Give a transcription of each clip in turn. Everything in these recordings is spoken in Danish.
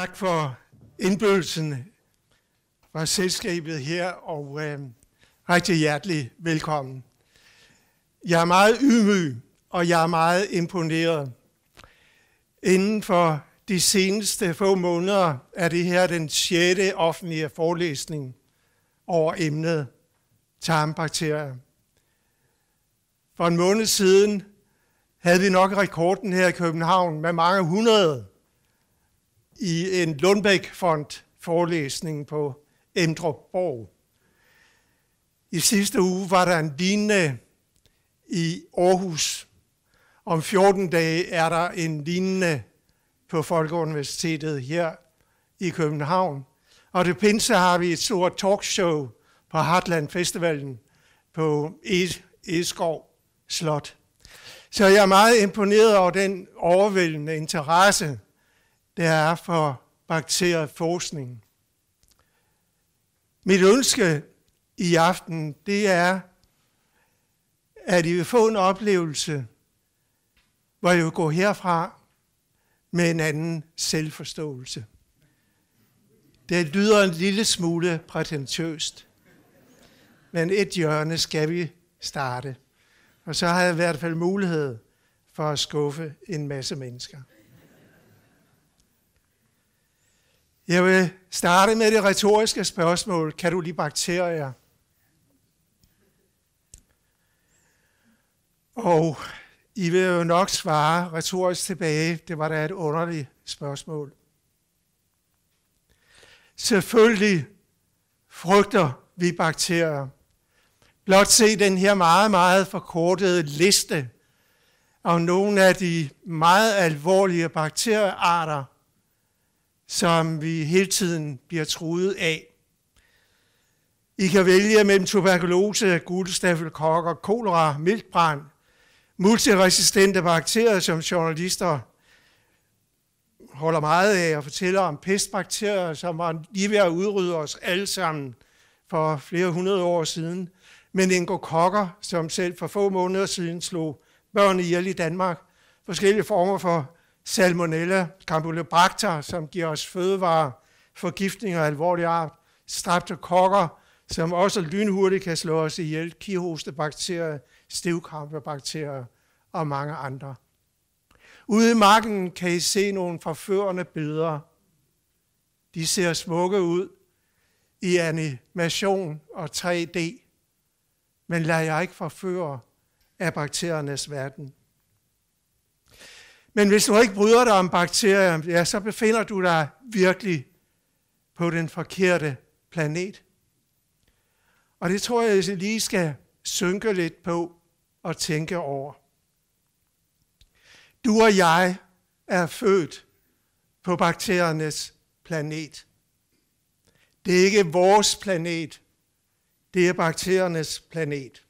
Tak for indbydelsen fra selskabet her, og øh, rigtig hjertelig velkommen. Jeg er meget ydmyg, og jeg er meget imponeret. Inden for de seneste få måneder er det her den sjette offentlige forelæsning over emnet tarmbakterier. For en måned siden havde vi nok rekorden her i København med mange hundrede i en Lundbæk-fond forelæsning på Emdrup Borg. I sidste uge var der en lignende i Aarhus. Om 14 dage er der en lignende på Folkeuniversitetet her i København. Og det pinse har vi et stort talkshow på Hartland Festivalen på e- Eskov Slot. Så jeg er meget imponeret over den overvældende interesse, der er for bakterieforskning. Mit ønske i aften, det er, at I vil få en oplevelse, hvor I vil gå herfra med en anden selvforståelse. Det lyder en lille smule prætentiøst, men et hjørne skal vi starte. Og så har jeg i hvert fald mulighed for at skuffe en masse mennesker. Jeg vil starte med det retoriske spørgsmål. Kan du lide bakterier? Og I vil jo nok svare retorisk tilbage. Det var da et underligt spørgsmål. Selvfølgelig frygter vi bakterier. Blot se den her meget, meget forkortede liste af nogle af de meget alvorlige bakteriearter, som vi hele tiden bliver truet af. I kan vælge mellem tuberkulose, guldstaffelkok og kolera, miltbrand, multiresistente bakterier, som journalister holder meget af og fortæller om pestbakterier, som var lige ved at udrydde os alle sammen for flere hundrede år siden. Men Ingo Kokker, som selv for få måneder siden slog børn ihjel i Danmark, forskellige former for salmonella, campylobacter, som giver os fødevare, forgiftninger af alvorlig art, streptokokker, som også lynhurtigt kan slå os ihjel, kihostebakterier, stivkrampebakterier og mange andre. Ude i marken kan I se nogle forførende billeder. De ser smukke ud i animation og 3D, men lad jer ikke forføre af bakteriernes verden. Men hvis du ikke bryder dig om bakterier, ja, så befinder du dig virkelig på den forkerte planet. Og det tror jeg, at jeg lige skal synke lidt på og tænke over. Du og jeg er født på bakteriernes planet. Det er ikke vores planet, det er bakteriernes planet.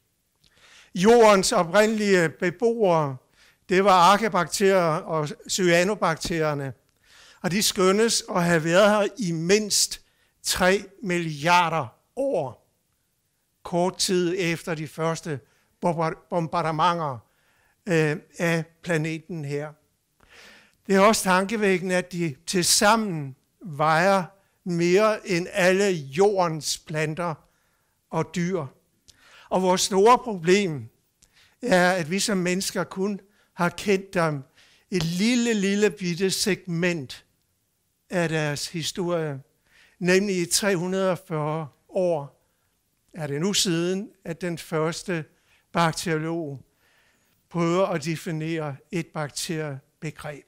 Jordens oprindelige beboere det var arkebakterier og cyanobakterierne. Og de skønnes at have været her i mindst 3 milliarder år, kort tid efter de første bombardementer øh, af planeten her. Det er også tankevækkende, at de tilsammen vejer mere end alle jordens planter og dyr. Og vores store problem er, at vi som mennesker kun har kendt dem et lille, lille bitte segment af deres historie. Nemlig i 340 år er det nu siden, at den første bakteriolog prøver at definere et bakteriebegreb.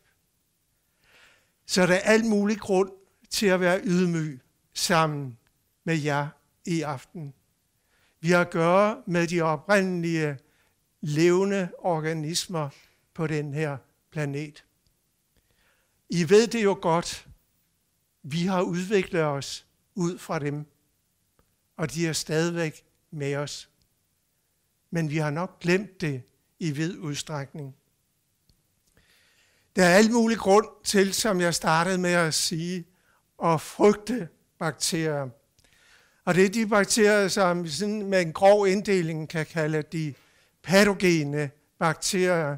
Så der er alt mulig grund til at være ydmyg sammen med jer i aften. Vi har at gøre med de oprindelige levende organismer, på den her planet. I ved det jo godt, vi har udviklet os ud fra dem, og de er stadigvæk med os. Men vi har nok glemt det i vid udstrækning. Der er alt mulig grund til, som jeg startede med at sige, at frygte bakterier. Og det er de bakterier, som sådan med en grov inddeling kan kalde de patogene bakterier,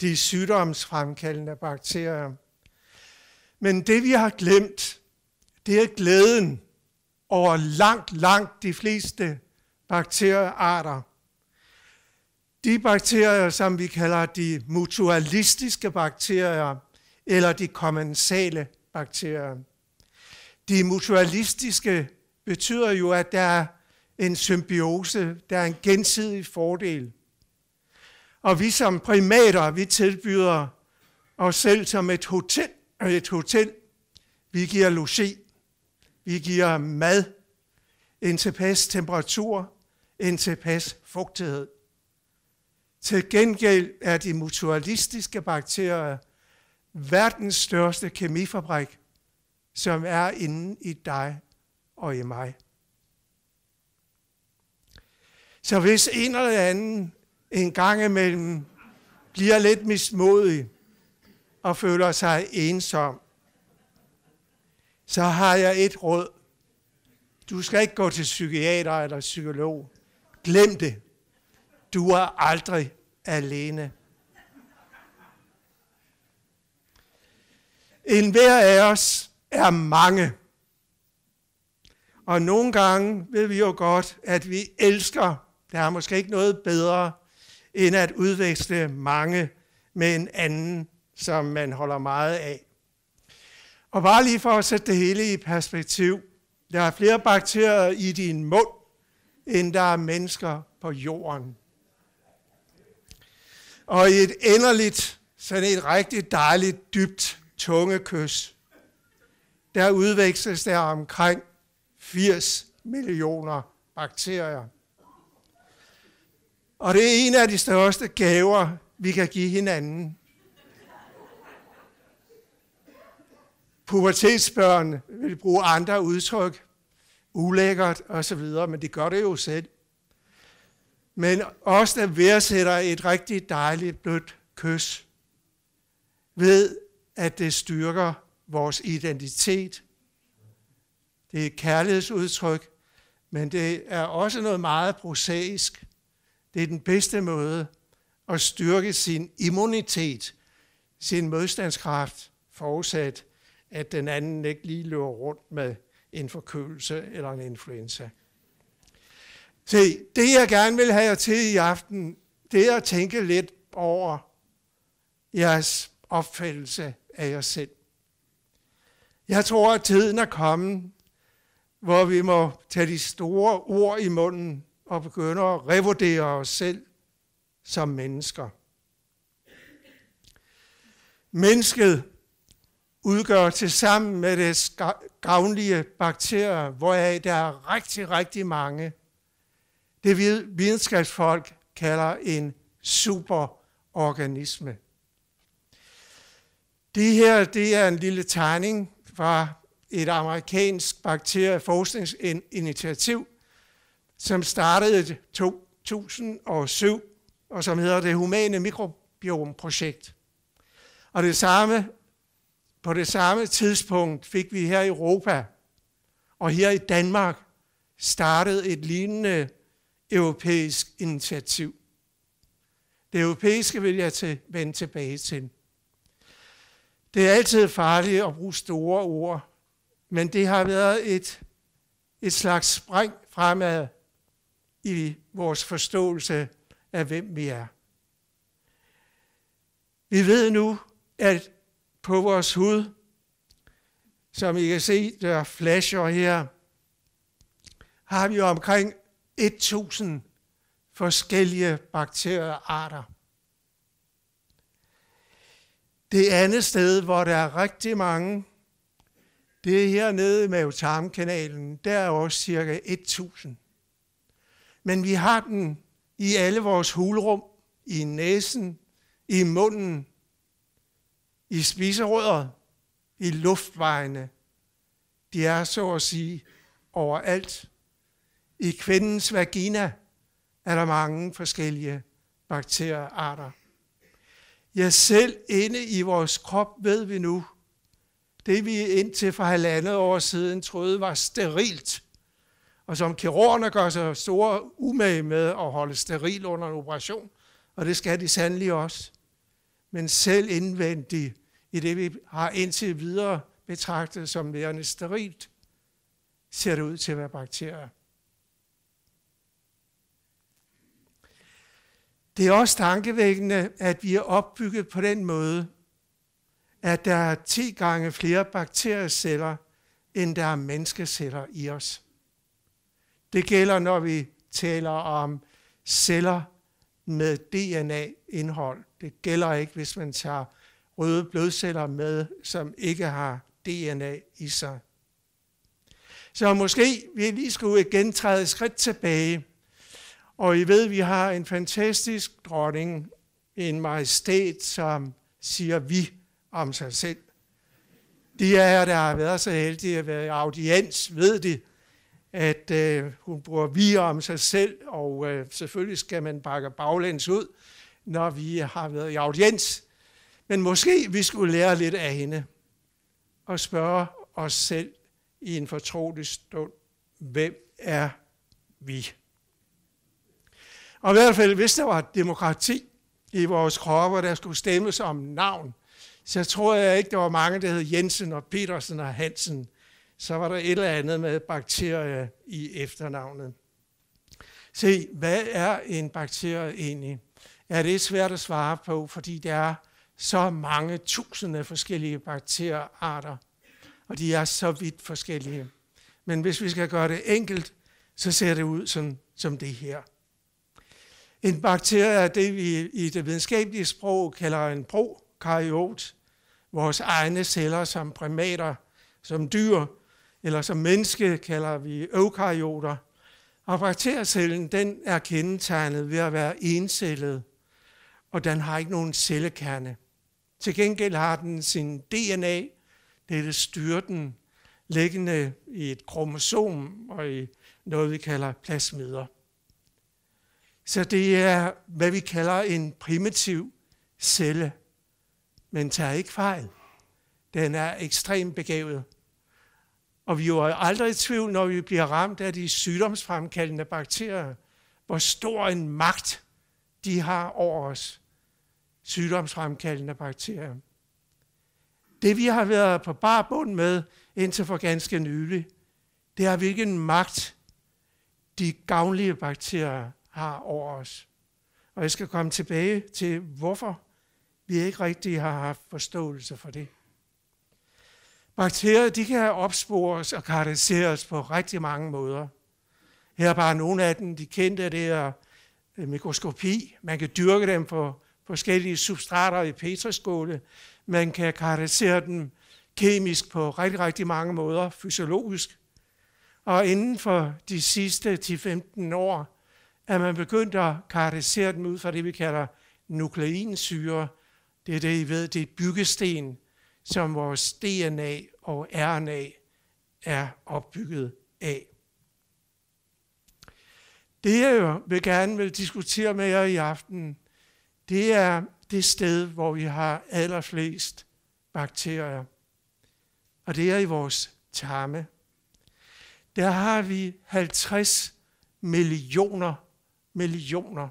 de sygdomsfremkaldende bakterier. Men det vi har glemt, det er glæden over langt, langt de fleste bakteriearter. De bakterier, som vi kalder de mutualistiske bakterier, eller de kommensale bakterier. De mutualistiske betyder jo, at der er en symbiose, der er en gensidig fordel – og vi som primater, vi tilbyder os selv som et hotel. Et hotel. Vi giver logi, vi giver mad, en tilpas temperatur, en tilpas fugtighed. Til gengæld er de mutualistiske bakterier verdens største kemifabrik, som er inde i dig og i mig. Så hvis en eller anden en gang imellem bliver lidt mismodig og føler sig ensom, så har jeg et råd. Du skal ikke gå til psykiater eller psykolog. Glem det. Du er aldrig alene. En hver af os er mange. Og nogle gange ved vi jo godt, at vi elsker. Der er måske ikke noget bedre end at udveksle mange med en anden, som man holder meget af. Og bare lige for at sætte det hele i perspektiv, der er flere bakterier i din mund, end der er mennesker på jorden. Og i et enderligt, sådan et rigtig dejligt, dybt kys, der udveksles der omkring 80 millioner bakterier. Og det er en af de største gaver, vi kan give hinanden. Pubertetsbørn vil bruge andre udtryk, ulækkert osv., men det gør det jo selv. Men os, der værdsætter et rigtig dejligt blødt kys, ved, at det styrker vores identitet. Det er et kærlighedsudtryk, men det er også noget meget prosaisk. Det er den bedste måde at styrke sin immunitet, sin modstandskraft, forudsat at den anden ikke lige løber rundt med en forkølelse eller en influenza. Se, det jeg gerne vil have jer til i aften, det er at tænke lidt over jeres opfattelse af jer selv. Jeg tror, at tiden er kommet, hvor vi må tage de store ord i munden og begynder at revurdere os selv som mennesker. Mennesket udgør til sammen med det gavnlige bakterier, hvoraf der er rigtig, rigtig mange. Det videnskabsfolk kalder en superorganisme. Det her det er en lille tegning fra et amerikansk bakterieforskningsinitiativ, som startede 2007, og som hedder det Humane Mikrobiomprojekt. Og det samme, på det samme tidspunkt fik vi her i Europa og her i Danmark startet et lignende europæisk initiativ. Det europæiske vil jeg til, vende tilbage til. Det er altid farligt at bruge store ord, men det har været et, et slags spring fremad i vores forståelse af, hvem vi er. Vi ved nu, at på vores hud, som I kan se, der flasher her, har vi omkring 1000 forskellige bakteriearter. Det andet sted, hvor der er rigtig mange, det er hernede i mavetarmkanalen. Der er også cirka 1000 men vi har den i alle vores hulrum, i næsen, i munden, i spiserødder, i luftvejene. De er så at sige overalt. I kvindens vagina er der mange forskellige bakteriearter. Ja, selv inde i vores krop ved vi nu, det vi indtil for halvandet år siden troede var sterilt, og som kirurgerne gør sig store umage med at holde steril under en operation, og det skal de sandelig også. Men selv indvendigt, i det vi har indtil videre betragtet som værende sterilt, ser det ud til at være bakterier. Det er også tankevækkende, at vi er opbygget på den måde, at der er 10 gange flere bakterieceller, end der er menneskeceller i os. Det gælder, når vi taler om celler med DNA-indhold. Det gælder ikke, hvis man tager røde blodceller med, som ikke har DNA i sig. Så måske vi lige skulle igen træde et skridt tilbage. Og I ved, vi har en fantastisk dronning, en majestæt, som siger vi om sig selv. De af jer, der har været så heldige at være i audiens, ved det at øh, hun bruger vi om sig selv, og øh, selvfølgelig skal man pakke baglæns ud, når vi har været i audiens. Men måske vi skulle lære lidt af hende og spørge os selv i en fortrolig stund, hvem er vi? Og i hvert fald, hvis der var demokrati i vores kroppe, der skulle stemmes om navn, så tror jeg ikke, der var mange, der hed Jensen og Petersen og Hansen så var der et eller andet med bakterier i efternavnet. Se, hvad er en bakterie egentlig? Ja, det er svært at svare på, fordi der er så mange tusinde forskellige bakteriearter, og de er så vidt forskellige. Men hvis vi skal gøre det enkelt, så ser det ud som, som det her. En bakterie er det, vi i det videnskabelige sprog kalder en prokaryot, vores egne celler som primater, som dyr, eller som menneske kalder vi eukaryoter. Og bakteriecellen, den er kendetegnet ved at være encellet, og den har ikke nogen cellekerne. Til gengæld har den sin DNA, det er det styrten, liggende i et kromosom og i noget, vi kalder plasmider. Så det er, hvad vi kalder en primitiv celle. Men tager ikke fejl. Den er ekstremt begavet. Og vi er jo aldrig i tvivl, når vi bliver ramt af de sygdomsfremkaldende bakterier, hvor stor en magt de har over os, sygdomsfremkaldende bakterier. Det vi har været på bar bund med indtil for ganske nylig, det er hvilken magt de gavnlige bakterier har over os. Og jeg skal komme tilbage til, hvorfor vi ikke rigtig har haft forståelse for det. Bakterier de kan opspores og karakteriseres på rigtig mange måder. Her er bare nogle af dem, de kendte, det her øh, mikroskopi. Man kan dyrke dem på forskellige substrater i petriskåle. Man kan karakterisere dem kemisk på rigtig, rigtig mange måder, fysiologisk. Og inden for de sidste 10-15 år er man begyndt at karakterisere dem ud fra det, vi kalder nukleinsyre. Det er det, I ved, det er byggesten som vores DNA og RNA er opbygget af. Det jeg vil gerne vil diskutere med jer i aften, det er det sted, hvor vi har allerflest bakterier. Og det er i vores tarme. Der har vi 50 millioner millioner.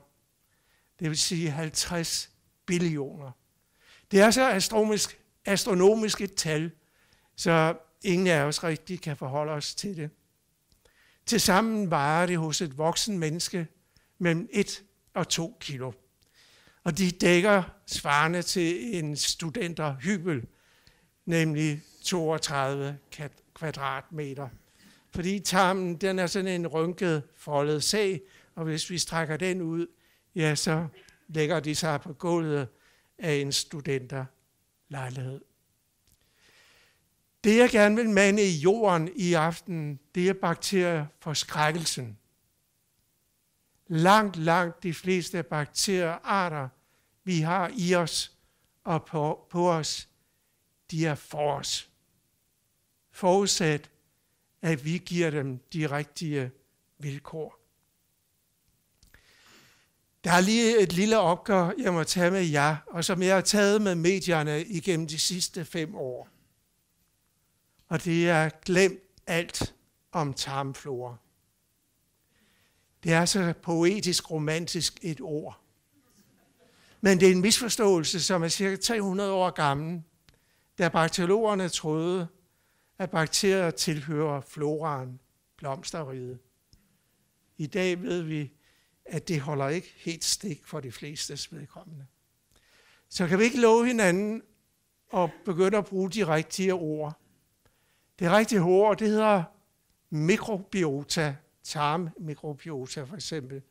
Det vil sige 50 billioner. Det er så astronomisk astronomiske tal, så ingen af os rigtig kan forholde os til det. Tilsammen varer det hos et voksen menneske mellem 1 og 2 kilo. Og de dækker svarende til en studenterhybel, nemlig 32 kvadratmeter. Fordi tarmen den er sådan en rynket foldet sag, og hvis vi strækker den ud, ja, så lægger de sig på gulvet af en studenter lejlighed. Det, jeg gerne vil mande i jorden i aften, det er bakterier for skrækkelsen. Langt, langt de fleste bakteriearter, vi har i os og på, på os, de er for os. Forudsat, at vi giver dem de rigtige vilkår. Der er lige et lille opgør, jeg må tage med jer, og som jeg har taget med medierne igennem de sidste fem år. Og det er glem alt om tarmflora. Det er så poetisk romantisk et ord. Men det er en misforståelse, som er cirka 300 år gammel, da bakteriologerne troede, at bakterier tilhører floraen, blomsterride. I dag ved vi, at det holder ikke helt stik for de fleste vedkommende. Så kan vi ikke love hinanden at begynde at bruge de rigtige ord. Det rigtige ord, det hedder mikrobiota, tarmmikrobiota for eksempel.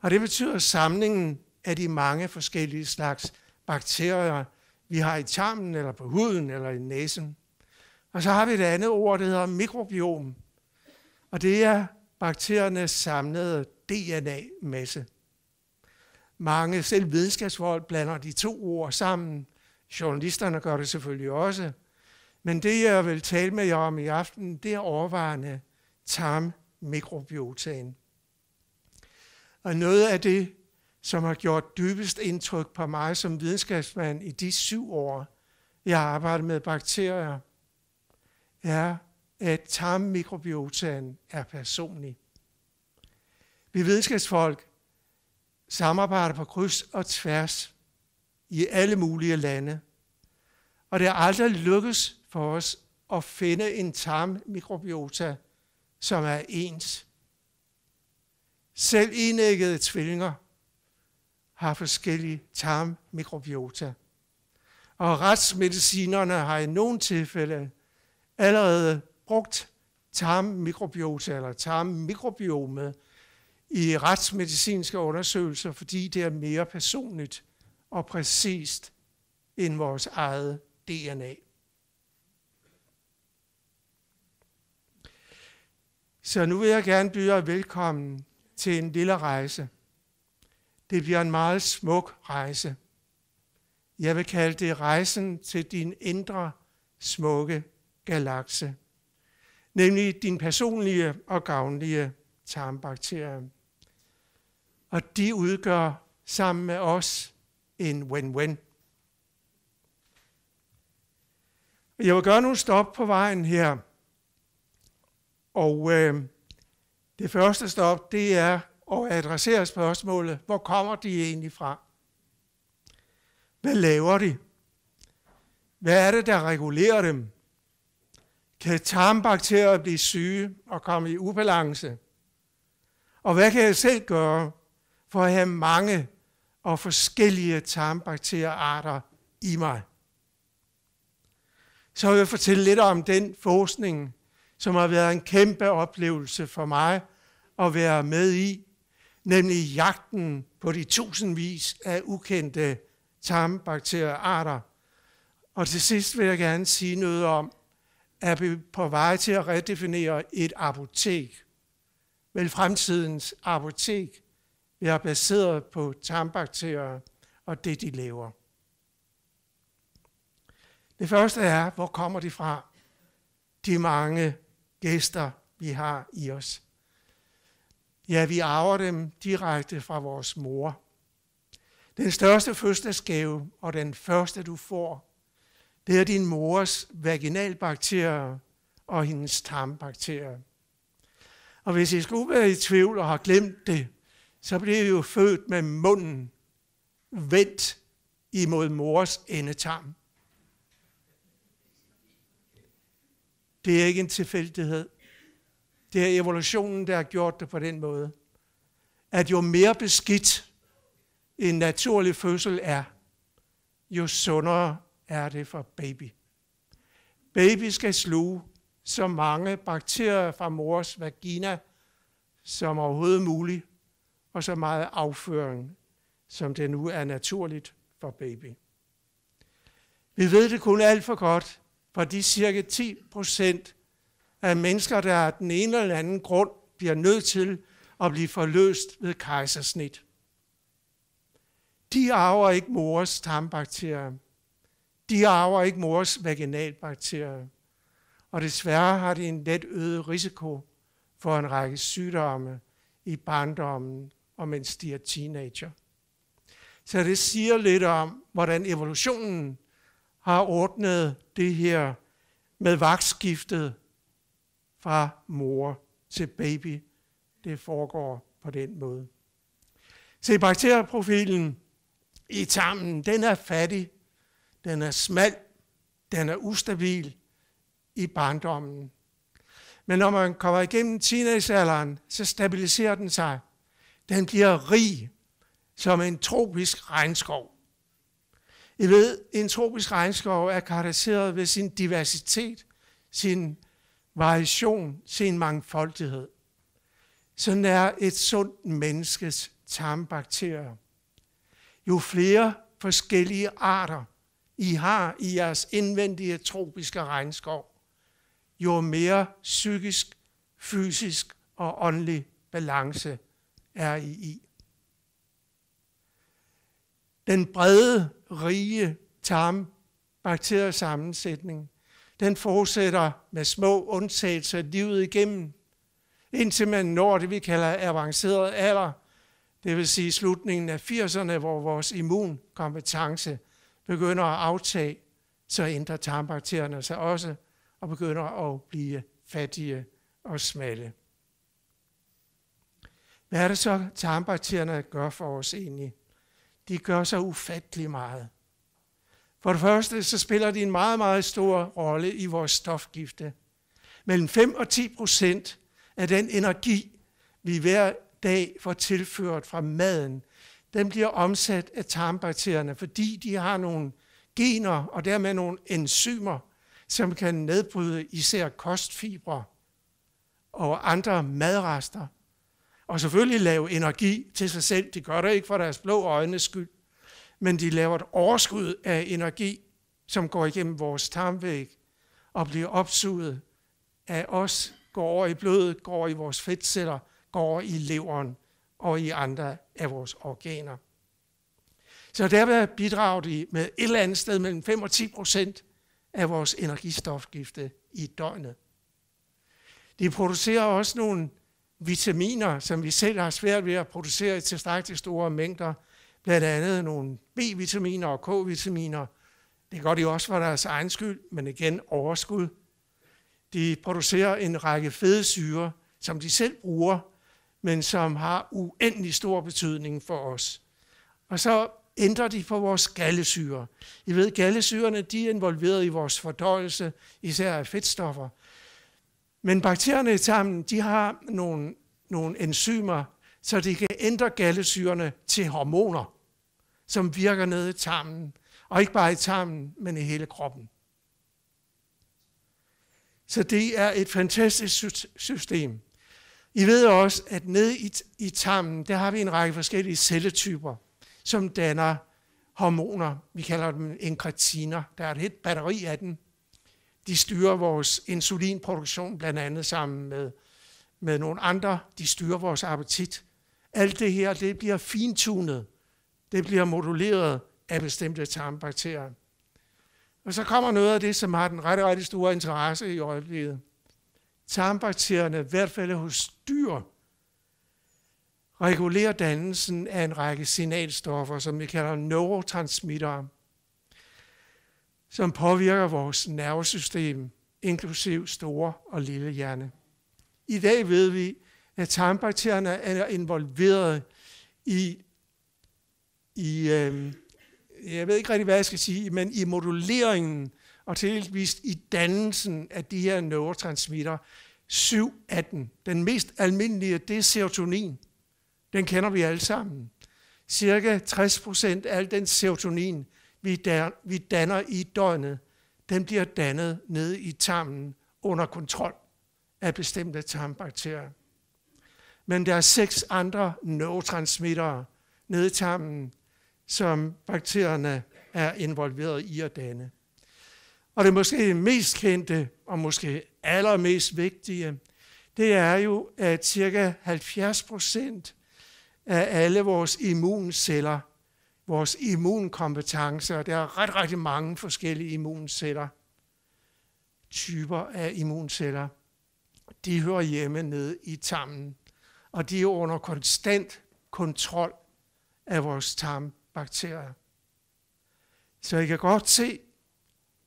Og det betyder samlingen af de mange forskellige slags bakterier, vi har i tarmen, eller på huden, eller i næsen. Og så har vi et andet ord, der hedder mikrobiom. Og det er bakteriernes samlede DNA-masse. Mange, selv videnskabsfolk, blander de to ord sammen. Journalisterne gør det selvfølgelig også. Men det, jeg vil tale med jer om i aften, det er overvejende tarmmikrobiotalen. Og noget af det, som har gjort dybest indtryk på mig som videnskabsmand i de syv år, jeg har arbejdet med bakterier, er at tarmmikrobiotaen er personlig. Vi videnskabsfolk samarbejder på kryds og tværs i alle mulige lande, og det er aldrig lykkes for os at finde en tarmmikrobiota, som er ens. Selv enæggede tvillinger har forskellige tarmmikrobiota. Og retsmedicinerne har i nogle tilfælde allerede brugt tarmmikrobiota eller tarmmikrobiome i retsmedicinske undersøgelser, fordi det er mere personligt og præcist end vores eget DNA. Så nu vil jeg gerne byde jer velkommen til en lille rejse. Det bliver en meget smuk rejse. Jeg vil kalde det rejsen til din indre smukke galakse nemlig din personlige og gavnlige tarmbakterier. Og de udgør sammen med os en win-win. Jeg vil gøre nogle stop på vejen her. Og øh, det første stop, det er at adressere spørgsmålet, hvor kommer de egentlig fra? Hvad laver de? Hvad er det, der regulerer dem? kan tarmbakterier blive syge og komme i ubalance? Og hvad kan jeg selv gøre for at have mange og forskellige tarmbakteriearter i mig? Så vil jeg fortælle lidt om den forskning, som har været en kæmpe oplevelse for mig at være med i, nemlig jagten på de tusindvis af ukendte tarmbakteriearter. Og til sidst vil jeg gerne sige noget om, er vi på vej til at redefinere et apotek. Vel fremtidens apotek vil være baseret på tarmbakterier og det, de lever. Det første er, hvor kommer de fra? De mange gæster, vi har i os. Ja, vi arver dem direkte fra vores mor. Den største fødselsgave og den første, du får, det er din mors vaginalbakterier og hendes tarmbakterier. Og hvis I skulle være i tvivl og har glemt det, så blev I jo født med munden vendt imod mors endetarm. Det er ikke en tilfældighed. Det er evolutionen, der har gjort det på den måde. At jo mere beskidt en naturlig fødsel er, jo sundere er det for baby. Baby skal sluge så mange bakterier fra mors vagina som overhovedet muligt, og så meget afføring, som det nu er naturligt for baby. Vi ved det kun alt for godt, for de cirka 10 procent af mennesker, der af den ene eller anden grund bliver nødt til at blive forløst ved kejsersnit. De arver ikke mors tarmbakterier. De arver ikke mors vaginalbakterier, og desværre har de en let øget risiko for en række sygdomme i barndommen, og mens de er teenager. Så det siger lidt om, hvordan evolutionen har ordnet det her med vagtskiftet fra mor til baby. Det foregår på den måde. Se, bakterieprofilen i tarmen, den er fattig den er smal, den er ustabil i barndommen. Men når man kommer igennem teenagealderen, så stabiliserer den sig. Den bliver rig som en tropisk regnskov. I ved, en tropisk regnskov er karakteriseret ved sin diversitet, sin variation, sin mangfoldighed. Sådan er et sundt menneskes tarmbakterier. Jo flere forskellige arter, i har i jeres indvendige tropiske regnskov, jo mere psykisk, fysisk og åndelig balance er I i. Den brede, rige tarm bakteriesammensætning, den fortsætter med små undtagelser livet igennem, indtil man når det, vi kalder avanceret alder, det vil sige slutningen af 80'erne, hvor vores immunkompetence begynder at aftage, så ændrer tarmbakterierne sig også og begynder at blive fattige og smalle. Hvad er det så, tarmbakterierne gør for os egentlig? De gør så ufattelig meget. For det første, så spiller de en meget, meget stor rolle i vores stofgifte. Mellem 5 og 10 procent af den energi, vi hver dag får tilført fra maden, den bliver omsat af tarmbakterierne, fordi de har nogle gener og dermed nogle enzymer, som kan nedbryde især kostfibre og andre madrester. Og selvfølgelig lave energi til sig selv. De gør det ikke for deres blå øjnes skyld, men de laver et overskud af energi, som går igennem vores tarmvæg og bliver opsuget af os, går over i blodet, går over i vores fedtceller, går over i leveren og i andre af vores organer. Så derved bidrager de med et eller andet sted mellem 5 og 10 procent af vores energistofgifte i døgnet. De producerer også nogle vitaminer, som vi selv har svært ved at producere i tilstrækkeligt store mængder, blandt andet nogle B-vitaminer og K-vitaminer. Det gør de også for deres egen skyld, men igen overskud. De producerer en række syre, som de selv bruger men som har uendelig stor betydning for os. Og så ændrer de på vores gallesyre. I ved, gallesyrene de er involveret i vores fordøjelse, især af fedtstoffer. Men bakterierne i tarmen, de har nogle, nogle enzymer, så de kan ændre gallesyrene til hormoner, som virker nede i tarmen. Og ikke bare i tarmen, men i hele kroppen. Så det er et fantastisk system. I ved også, at nede i, i tarmen, der har vi en række forskellige celletyper, som danner hormoner. Vi kalder dem enkretiner. Der er et helt batteri af dem. De styrer vores insulinproduktion blandt andet sammen med, med nogle andre. De styrer vores appetit. Alt det her, det bliver fintunet. Det bliver moduleret af bestemte tarmbakterier. Og så kommer noget af det, som har den rette, rette store interesse i øjeblikket tarmbakterierne, i hvert fald hos dyr, regulerer dannelsen af en række signalstoffer, som vi kalder neurotransmittere, som påvirker vores nervesystem, inklusiv store og lille hjerne. I dag ved vi, at tarmbakterierne er involveret i, i øh, jeg ved ikke rigtig, hvad jeg skal sige, men i moduleringen og tilvist i dannelsen af de her neurotransmitter. 7 af den. Den mest almindelige, det er serotonin. Den kender vi alle sammen. Cirka 60 procent af al den serotonin, vi, vi danner i døgnet, den bliver dannet nede i tarmen under kontrol af bestemte tarmbakterier. Men der er seks andre neurotransmittere nede i tarmen, som bakterierne er involveret i at danne. Og det måske mest kendte og måske allermest vigtige, det er jo, at cirka 70 af alle vores immunceller, vores immunkompetencer, der er ret, rigtig mange forskellige immunceller, typer af immunceller, de hører hjemme nede i tarmen, og de er under konstant kontrol af vores tarmbakterier. Så I kan godt se,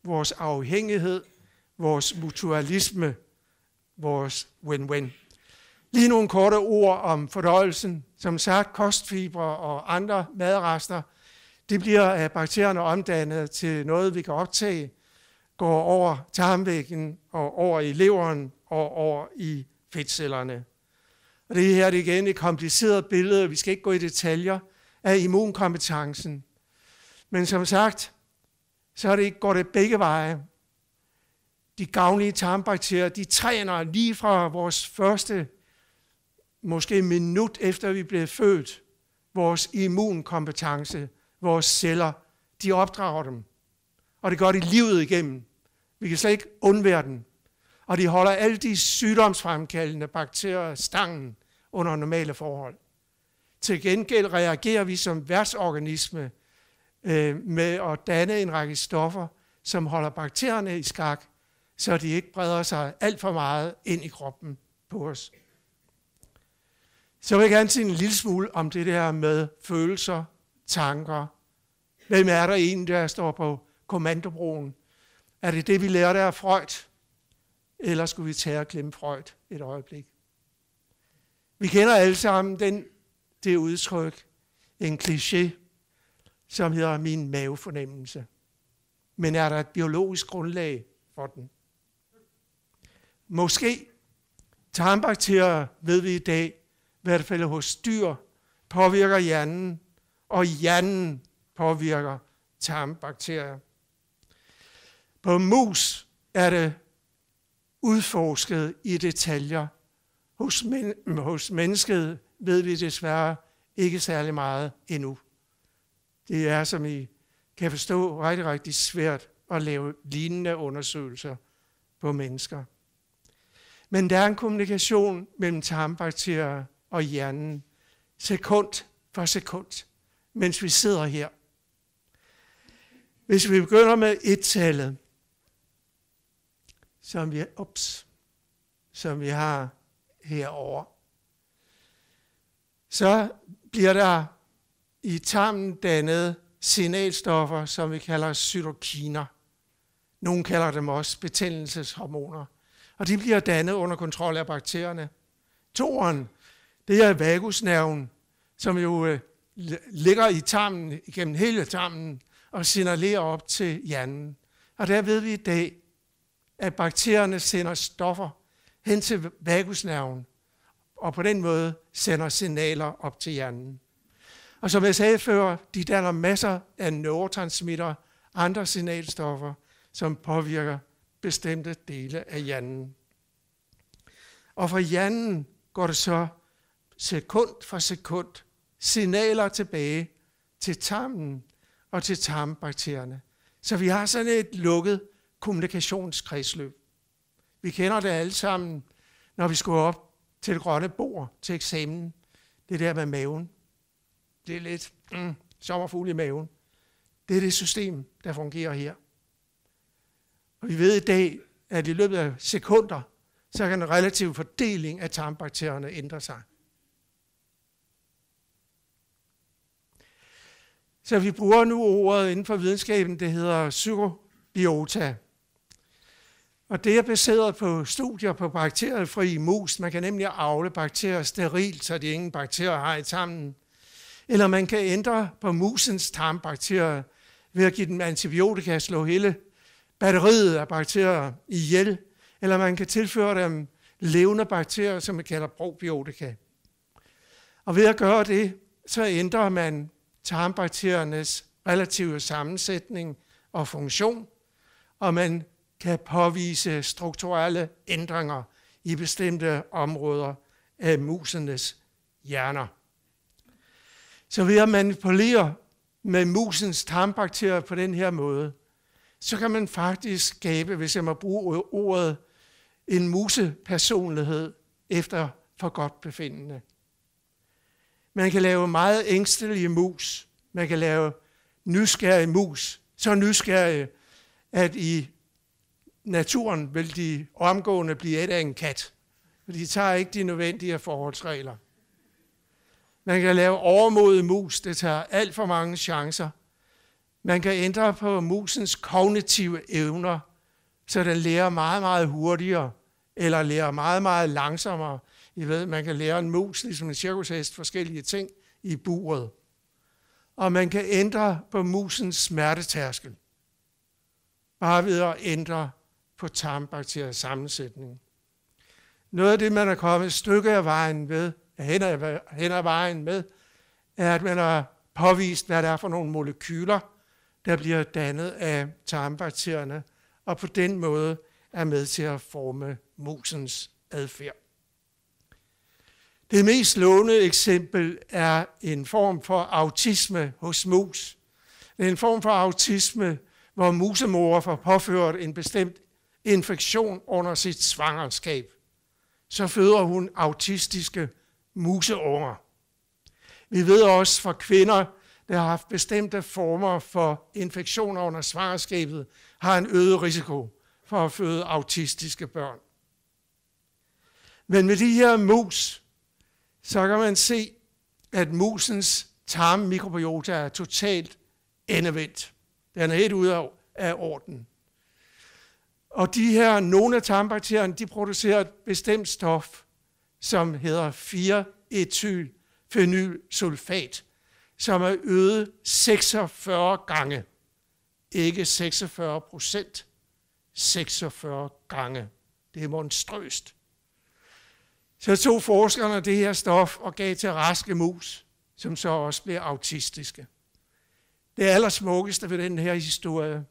vores afhængighed, vores mutualisme, vores win-win. Lige nogle korte ord om fordøjelsen. Som sagt, kostfibre og andre madrester, det bliver af bakterierne omdannet til noget, vi kan optage, går over tarmvæggen og over i leveren og over i fedtcellerne. Og det her det er igen et kompliceret billede, vi skal ikke gå i detaljer, af immunkompetencen. Men som sagt, så det, går det begge veje. De gavnlige tarmbakterier, de træner lige fra vores første, måske minut efter vi blev født, vores immunkompetence, vores celler, de opdrager dem. Og det gør de livet igennem. Vi kan slet ikke undvære den. Og de holder alle de sygdomsfremkaldende bakterier stangen under normale forhold. Til gengæld reagerer vi som værtsorganisme øh, med at danne en række stoffer, som holder bakterierne i skak, så de ikke breder sig alt for meget ind i kroppen på os. Så jeg gerne sige en lille smule om det der med følelser, tanker. Hvem er der en, der står på kommandobroen? Er det det, vi lærte af Freud? Eller skulle vi tage og glemme Freud et øjeblik? Vi kender alle sammen den, det udtryk, en kliché, som hedder min mavefornemmelse. Men er der et biologisk grundlag for den? Måske tarmbakterier, ved vi i dag, i hvert fald hos dyr, påvirker hjernen, og hjernen påvirker tarmbakterier. På mus er det udforsket i detaljer. Hos, men, hos mennesket ved vi desværre ikke særlig meget endnu. Det er, som I kan forstå, rigtig, rigtig svært at lave lignende undersøgelser på mennesker. Men der er en kommunikation mellem tarmbakterier og hjernen, sekund for sekund, mens vi sidder her. Hvis vi begynder med et-tallet, som vi, ups, som vi har herover, så bliver der i tarmen dannede signalstoffer, som vi kalder cytokiner. Nogle kalder dem også betændelseshormoner. Og de bliver dannet under kontrol af bakterierne. Toren, det er vagusnerven, som jo øh, ligger i tarmen, gennem hele tarmen, og signalerer op til hjernen. Og der ved vi i dag, at bakterierne sender stoffer hen til vagusnerven, og på den måde sender signaler op til hjernen. Og som jeg sagde før, de danner masser af neurotransmitter, andre signalstoffer, som påvirker bestemte dele af hjernen. Og fra hjernen går det så sekund for sekund signaler tilbage til tarmen og til tarmbakterierne. Så vi har sådan et lukket kommunikationskredsløb. Vi kender det alle sammen, når vi skulle op til det grønne bord til eksamen. Det der med maven. Det er lidt mm, sommerfugle i maven. Det er det system, der fungerer her. Og vi ved i dag, at i løbet af sekunder, så kan en relativ fordeling af tarmbakterierne ændre sig. Så vi bruger nu ordet inden for videnskaben, det hedder psykobiota. Og det er baseret på studier på bakteriefri mus. Man kan nemlig afle bakterier sterilt, så de ingen bakterier har i tarmen. Eller man kan ændre på musens tarmbakterier ved at give dem antibiotika og slå hele batteriet af bakterier ihjel. Eller man kan tilføre dem levende bakterier, som man kalder probiotika. Og ved at gøre det, så ændrer man tarmbakteriernes relative sammensætning og funktion, og man kan påvise strukturelle ændringer i bestemte områder af musenes hjerner. Så ved at manipulere med musens tarmbakterier på den her måde, så kan man faktisk skabe, hvis jeg må bruge ordet, en musepersonlighed efter for godt befindende. Man kan lave meget ængstelige mus. Man kan lave nysgerrige mus. Så nysgerrige, at i naturen vil de omgående blive et af en kat. For de tager ikke de nødvendige forholdsregler. Man kan lave overmodet mus, det tager alt for mange chancer. Man kan ændre på musens kognitive evner, så den lærer meget, meget hurtigere, eller lærer meget, meget langsommere. I ved, man kan lære en mus, ligesom en cirkushest, forskellige ting i buret. Og man kan ændre på musens smertetærskel, bare ved at ændre på tarmbakteriets sammensætning. Noget af det, man er kommet et stykke af vejen ved, hen ad, hen ad vejen med, er, at man har påvist, hvad der er for nogle molekyler, der bliver dannet af tarmbakterierne, og på den måde er med til at forme musens adfærd. Det mest slående eksempel er en form for autisme hos mus. Det er en form for autisme, hvor musemorer får påført en bestemt infektion under sit svangerskab. Så føder hun autistiske museunger. Vi ved også fra kvinder, der har haft bestemte former for infektioner under svangerskabet, har en øget risiko for at føde autistiske børn. Men med de her mus, så kan man se, at musens tarmmikrobiota er totalt endevendt. Den er helt ud af orden. Og de her nogle af tarmbakterierne, de producerer et bestemt stof, som hedder 4-etylphenylsulfat, som er øget 46 gange. Ikke 46 procent, 46 gange. Det er monstrøst. Så tog forskerne det her stof og gav til raske mus, som så også blev autistiske. Det allersmukkeste ved den her historie,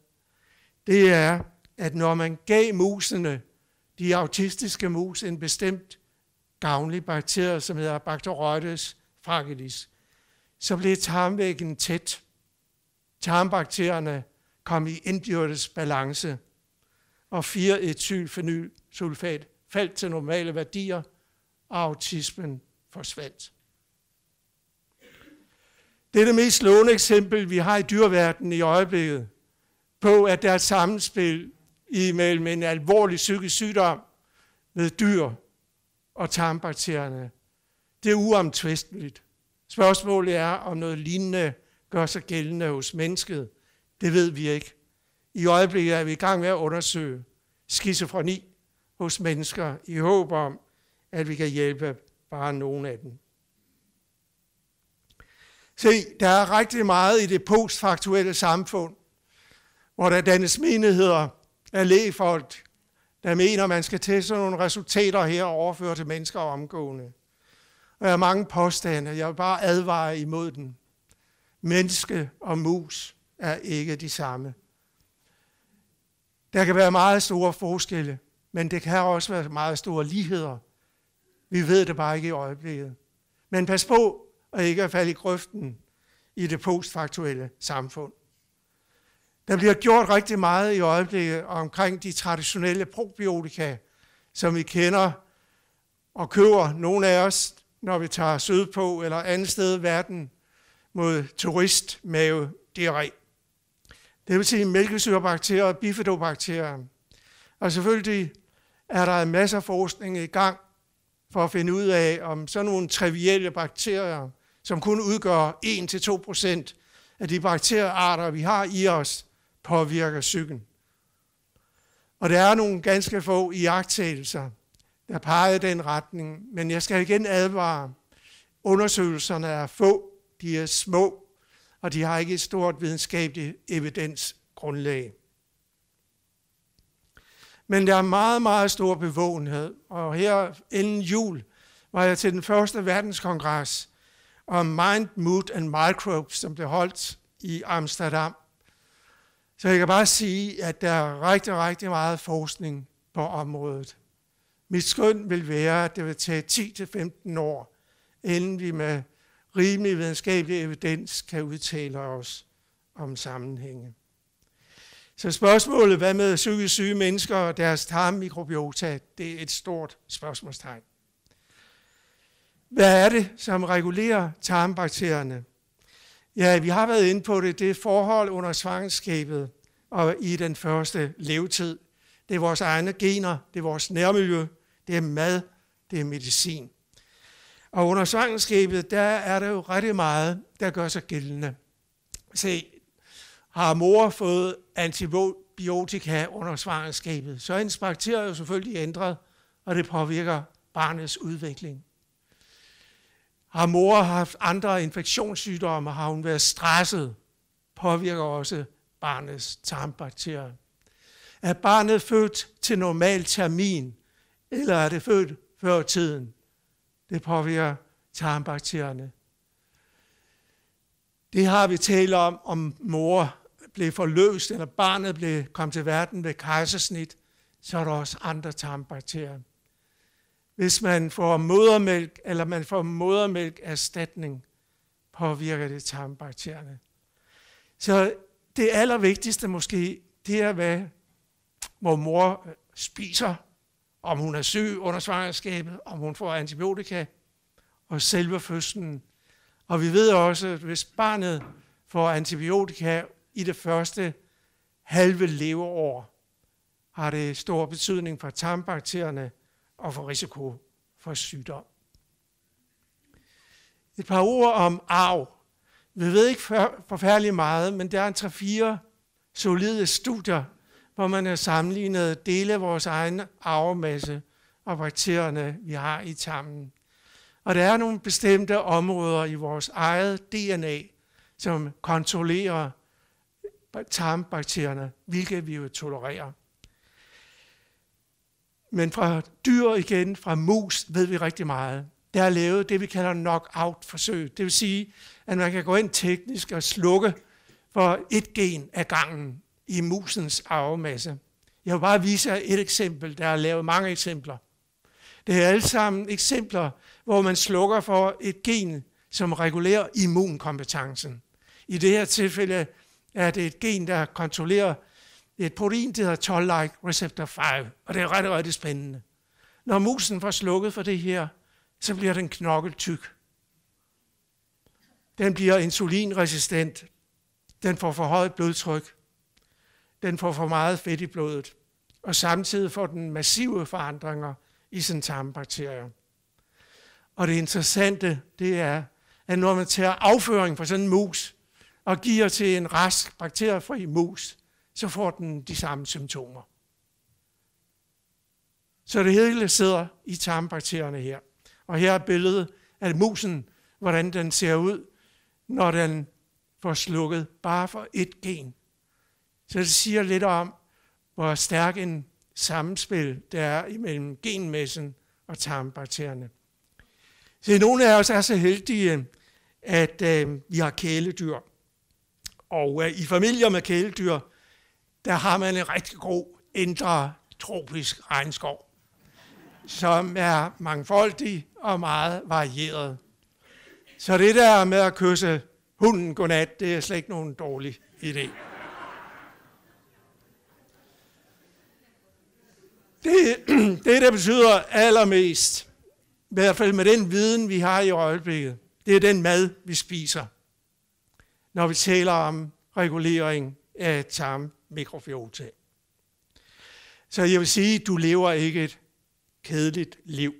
det er, at når man gav musene, de autistiske mus, en bestemt gavnlige bakterier, som hedder Bacteroides fragilis, så blev tarmvæggen tæt. Tarmbakterierne kom i indbyrdes balance, og 4-etylfenylsulfat faldt til normale værdier, og autismen forsvandt. Det er det mest slående eksempel, vi har i dyrverdenen i øjeblikket, på at der er et sammenspil imellem en alvorlig psykisk sygdom ved dyr og tarmbakterierne. Det er uomtvisteligt. Spørgsmålet er, om noget lignende gør sig gældende hos mennesket. Det ved vi ikke. I øjeblikket er vi i gang med at undersøge skizofreni hos mennesker i håb om, at vi kan hjælpe bare nogen af dem. Se, der er rigtig meget i det postfaktuelle samfund, hvor der dannes menigheder af lægefolk, jeg mener, man skal teste nogle resultater her og overføre til mennesker og omgående. Og jeg har mange påstande. Jeg vil bare advare imod den. Menneske og mus er ikke de samme. Der kan være meget store forskelle, men det kan også være meget store ligheder. Vi ved det bare ikke i øjeblikket. Men pas på at ikke at falde i grøften i det postfaktuelle samfund. Der bliver gjort rigtig meget i øjeblikket omkring de traditionelle probiotika, som vi kender og køber nogle af os, når vi tager syd på eller andet sted i verden mod turistmave diarré. Det vil sige mælkesyrebakterier og bifidobakterier. Og selvfølgelig er der en masse forskning i gang for at finde ud af, om sådan nogle trivielle bakterier, som kun udgør 1-2 af de bakteriearter, vi har i os, påvirker psyken. Og der er nogle ganske få iagttagelser, der peger den retning, men jeg skal igen advare. Undersøgelserne er få, de er små, og de har ikke et stort videnskabeligt evidensgrundlag. Men der er meget, meget stor bevågenhed, og her inden jul var jeg til den første verdenskongres om Mind, Mood and Microbes, som blev holdt i Amsterdam. Så jeg kan bare sige, at der er rigtig, rigtig meget forskning på området. Mit skøn vil være, at det vil tage 10-15 år, inden vi med rimelig videnskabelig evidens kan udtale os om sammenhænge. Så spørgsmålet, hvad med psykisk syge mennesker og deres tarmmikrobiota, det er et stort spørgsmålstegn. Hvad er det, som regulerer tarmbakterierne? Ja, vi har været inde på det. Det er forhold under svangerskabet og i den første levetid. Det er vores egne gener, det er vores nærmiljø, det er mad, det er medicin. Og under svangerskabet, der er der jo rigtig meget, der gør sig gældende. Se, har mor fået antibiotika under svangerskabet, så er hendes bakterier jo selvfølgelig ændret, og det påvirker barnets udvikling. Har mor haft andre infektionssygdomme, har hun været stresset, påvirker også barnets tarmbakterier. Er barnet født til normal termin, eller er det født før tiden? Det påvirker tarmbakterierne. Det har vi talt om, om mor blev forløst, eller barnet blev kom til verden ved kejsersnit, så er der også andre tarmbakterier hvis man får modermælk, eller man får modermælk erstatning, påvirker det tarmbakterierne. Så det allervigtigste måske, det er, hvad hvor mor spiser, om hun er syg under svangerskabet, om hun får antibiotika, og selve fødslen. Og vi ved også, at hvis barnet får antibiotika i det første halve leveår, har det stor betydning for tarmbakterierne, og for risiko for sygdom. Et par ord om arv. Vi ved ikke forfærdelig meget, men der er en 3-4 solide studier, hvor man har sammenlignet dele af vores egen arvemasse og bakterierne, vi har i tarmen. Og der er nogle bestemte områder i vores eget DNA, som kontrollerer tarmbakterierne, hvilket vi jo tolererer. Men fra dyr igen, fra mus, ved vi rigtig meget. Der er lavet det, vi kalder knock-out-forsøg. Det vil sige, at man kan gå ind teknisk og slukke for et gen af gangen i musens arvemasse. Jeg vil bare vise et eksempel. Der er lavet mange eksempler. Det er alle sammen eksempler, hvor man slukker for et gen, som regulerer immunkompetencen. I det her tilfælde er det et gen, der kontrollerer det er et protein, der hedder toll like receptor 5, og det er ret, ret spændende. Når musen får slukket for det her, så bliver den knokkeltyk. Den bliver insulinresistent. Den får for højt blodtryk. Den får for meget fedt i blodet. Og samtidig får den massive forandringer i sine tarmbakterier. Og det interessante, det er, at når man tager afføring fra sådan en mus og giver til en rask, bakteriefri mus, så får den de samme symptomer. Så det hele sidder i tarmbakterierne her. Og her er billedet af musen, hvordan den ser ud, når den får slukket bare for et gen. Så det siger lidt om, hvor stærk en samspil der er imellem genmassen og tarmbakterierne. Så nogle af os er så heldige, at øh, vi har kæledyr. Og øh, i familier med kæledyr, der har man en rigtig god indre tropisk regnskov, som er mangfoldig og meget varieret. Så det der med at kysse hunden godnat, det er slet ikke nogen dårlig idé. Det, det, der betyder allermest, i hvert fald med den viden, vi har i øjeblikket, det er den mad, vi spiser, når vi taler om regulering af tarm mikrofiota. Så jeg vil sige, du lever ikke et kedeligt liv.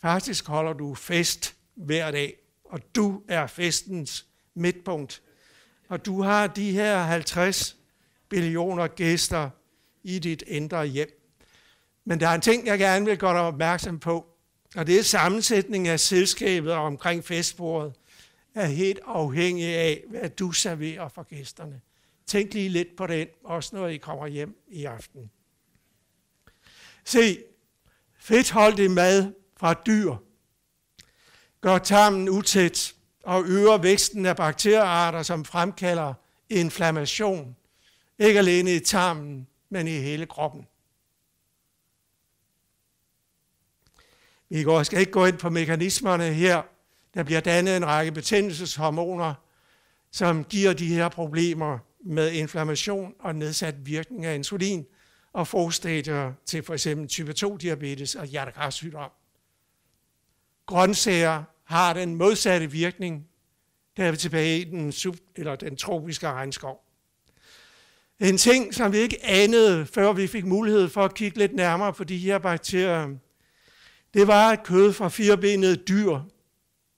Faktisk holder du fest hver dag, og du er festens midtpunkt. Og du har de her 50 billioner gæster i dit indre hjem. Men der er en ting, jeg gerne vil gøre dig opmærksom på, og det er sammensætningen af selskabet omkring festbordet er helt afhængig af, hvad du serverer for gæsterne. Tænk lige lidt på den, også når I kommer hjem i aften. Se, fedtholdig mad fra dyr gør tarmen utæt og øger væksten af bakteriearter, som fremkalder inflammation. Ikke alene i tarmen, men i hele kroppen. Vi skal ikke gå ind på mekanismerne her. Der bliver dannet en række betændelseshormoner, som giver de her problemer med inflammation og nedsat virkning af insulin og forstadier til f.eks. type 2-diabetes og hjertekarsygdom. Grøntsager har den modsatte virkning, der er vi tilbage i den, sub, eller den tropiske regnskov. En ting, som vi ikke anede, før vi fik mulighed for at kigge lidt nærmere på de her bakterier, det var, at kød fra firebenede dyr,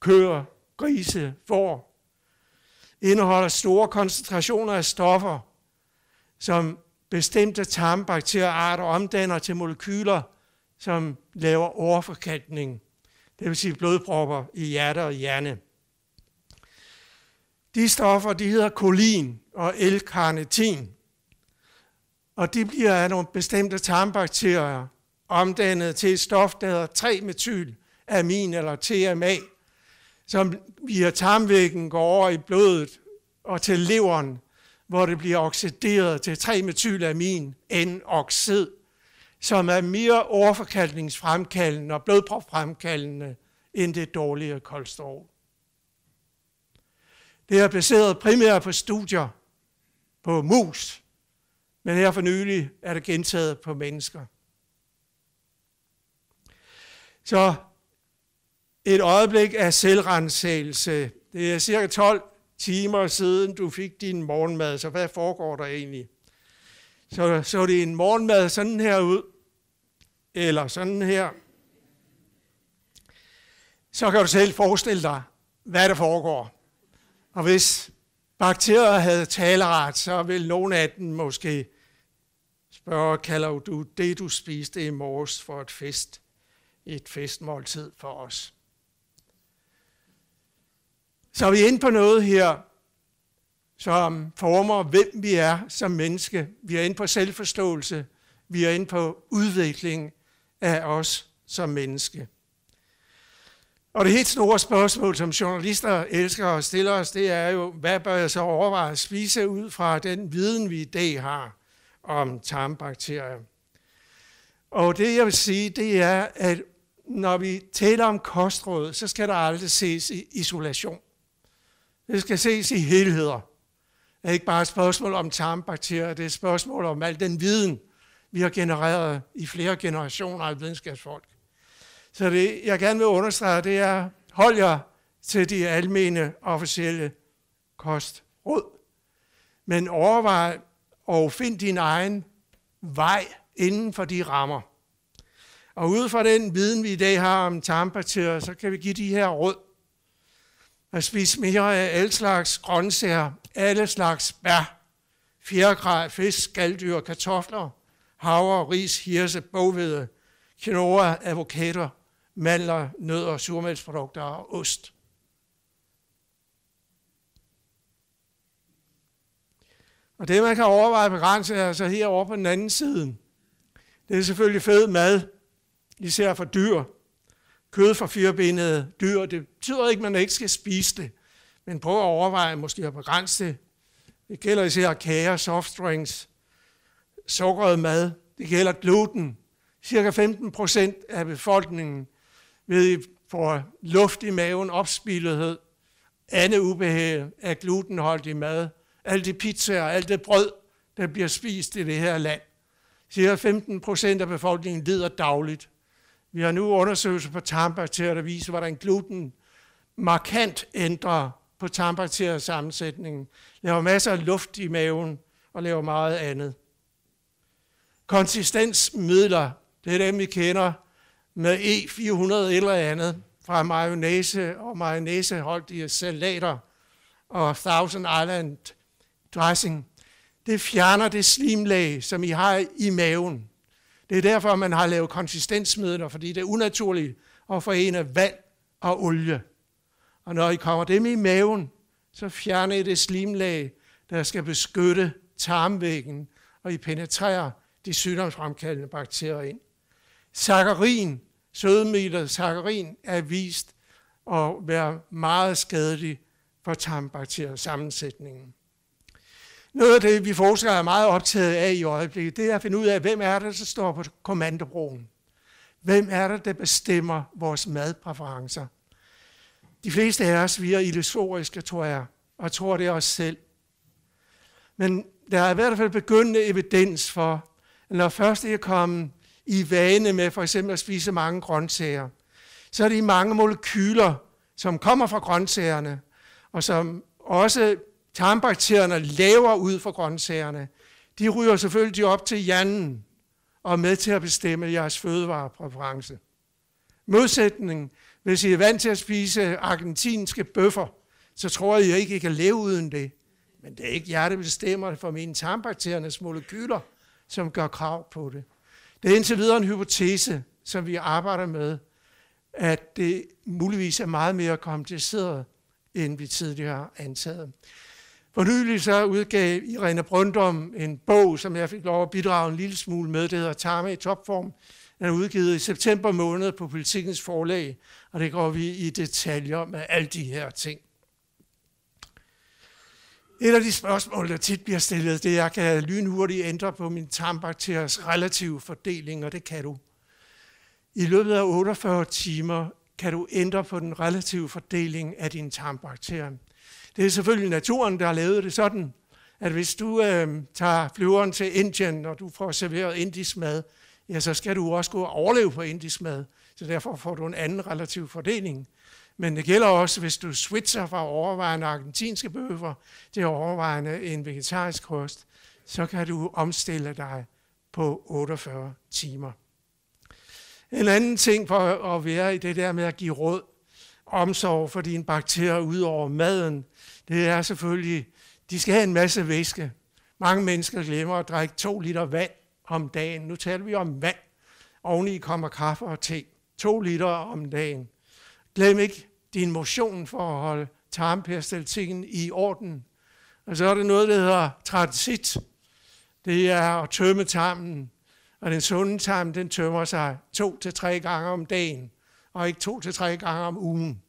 køer, grise, får, indeholder store koncentrationer af stoffer, som bestemte tarmbakteriearter omdanner til molekyler, som laver overforkantning, det vil sige blodpropper i hjerte og hjerne. De stoffer, de hedder kolin og L-karnitin, og de bliver af nogle bestemte tarmbakterier omdannet til et stof, der hedder 3-metyl, amin eller TMA, som via tarmvæggen går over i blodet og til leveren, hvor det bliver oxideret til 3-metylamin, N-oxid, som er mere overforkalkningsfremkaldende og blodpropfremkaldende end det dårlige kolesterol. Det er baseret primært på studier på mus, men her for nylig er det gentaget på mennesker. Så et øjeblik af selvrensagelse. Det er cirka 12 timer siden, du fik din morgenmad, så hvad foregår der egentlig? Så så det en morgenmad sådan her ud, eller sådan her. Så kan du selv forestille dig, hvad der foregår. Og hvis bakterier havde taleret, så ville nogen af dem måske spørge, kalder du det, du spiste i morges for et fest, et festmåltid for os? Så er vi inde på noget her, som former, hvem vi er som menneske. Vi er inde på selvforståelse. Vi er inde på udvikling af os som menneske. Og det helt store spørgsmål, som journalister elsker at stille os, det er jo, hvad bør jeg så overveje at spise ud fra den viden, vi i dag har om tarmbakterier? Og det, jeg vil sige, det er, at når vi taler om kostråd, så skal der aldrig ses i isolation. Det skal ses i helheder. Det er ikke bare et spørgsmål om tarmbakterier, det er et spørgsmål om al den viden, vi har genereret i flere generationer af videnskabsfolk. Så det, jeg gerne vil understrege, det er, hold jer til de almene officielle kostråd. Men overvej og find din egen vej inden for de rammer. Og ud fra den viden, vi i dag har om tarmbakterier, så kan vi give de her råd og spise mere af alle slags grøntsager, alle slags bær, fjerkræ, fisk, skalddyr, kartofler, havre, ris, hirse, boghvede, quinoa, avocado, mandler, nødder, surmælksprodukter og ost. Og det, man kan overveje at begrænse, er altså herovre på den anden side. Det er selvfølgelig fed mad, især for dyr kød fra firebenede dyr. Det betyder ikke, at man ikke skal spise det, men prøv at overveje måske at begrænse det. Det gælder især kager, softdrinks, sukkeret mad. Det gælder gluten. Cirka 15 procent af befolkningen ved får luft i maven, opspillethed, andet ubehag af glutenholdig mad, det pizza pizzaer, alt det brød, der bliver spist i det her land. Cirka 15 procent af befolkningen lider dagligt vi har nu undersøgelser på tarmbakterier, der viser, hvordan gluten markant ændrer på tarmbakteriers sammensætningen. Laver masser af luft i maven og laver meget andet. Konsistensmidler, det er dem, vi kender med E400 eller andet fra mayonnaise og mayonnaiseholdige salater og Thousand Island dressing. Det fjerner det slimlag, som I har i maven. Det er derfor, man har lavet konsistensmidler, fordi det er unaturligt at forene vand og olie. Og når I kommer dem i maven, så fjerner I det slimlag, der skal beskytte tarmvæggen, og I penetrerer de sygdomsfremkaldende bakterier ind. Sakarin, sødemidlet sakarin, er vist at være meget skadelig for tarmbakteriesammensætningen. Noget af det, vi forskere er meget optaget af i øjeblikket, det er at finde ud af, hvem er det, der står på kommandobroen? Hvem er det, der bestemmer vores madpræferencer? De fleste af os, vi er illusoriske, tror jeg, og tror det er os selv. Men der er i hvert fald begyndende evidens for, at når først det er kommet i vane med for eksempel at spise mange grøntsager, så er det mange molekyler, som kommer fra grøntsagerne, og som også tarmbakterierne laver ud for grøntsagerne, de ryger selvfølgelig op til hjernen og er med til at bestemme jeres fødevarepræference. Modsætningen, hvis I er vant til at spise argentinske bøffer, så tror jeg ikke, I kan leve uden det. Men det er ikke jer, der bestemmer for mine tarmbakteriernes molekyler, som gør krav på det. Det er indtil videre en hypotese, som vi arbejder med, at det muligvis er meget mere kompliceret, end vi tidligere har antaget. For nylig så udgav Irene Brøndum en bog, som jeg fik lov at bidrage en lille smule med. Det hedder Tarme i topform. Den er udgivet i september måned på Politikens forlag, og det går vi i detaljer med alle de her ting. Et af de spørgsmål, der tit bliver stillet, det er, kan jeg lynhurtigt ændre på min tarmbakteriers relative fordeling, og det kan du. I løbet af 48 timer kan du ændre på den relative fordeling af din tarmbakterier. Det er selvfølgelig naturen, der har lavet det sådan, at hvis du øh, tager flyveren til Indien, og du får serveret indisk mad, ja, så skal du også gå og overleve på indisk mad. Så derfor får du en anden relativ fordeling. Men det gælder også, hvis du switcher fra overvejende argentinske bøffer til overvejende en vegetarisk kost, så kan du omstille dig på 48 timer. En anden ting for at være i det der med at give råd, omsorg for dine bakterier ud over maden, det er selvfølgelig, de skal have en masse væske. Mange mennesker glemmer at drikke to liter vand om dagen. Nu taler vi om vand. Oveni kommer kaffe og te. To liter om dagen. Glem ikke din motion for at holde tarmperistaltikken i orden. Og så er der noget, der hedder transit. Det er at tømme tarmen. Og den sunde tarm, den tømmer sig to til tre gange om dagen og ikke to til tre gange om ugen.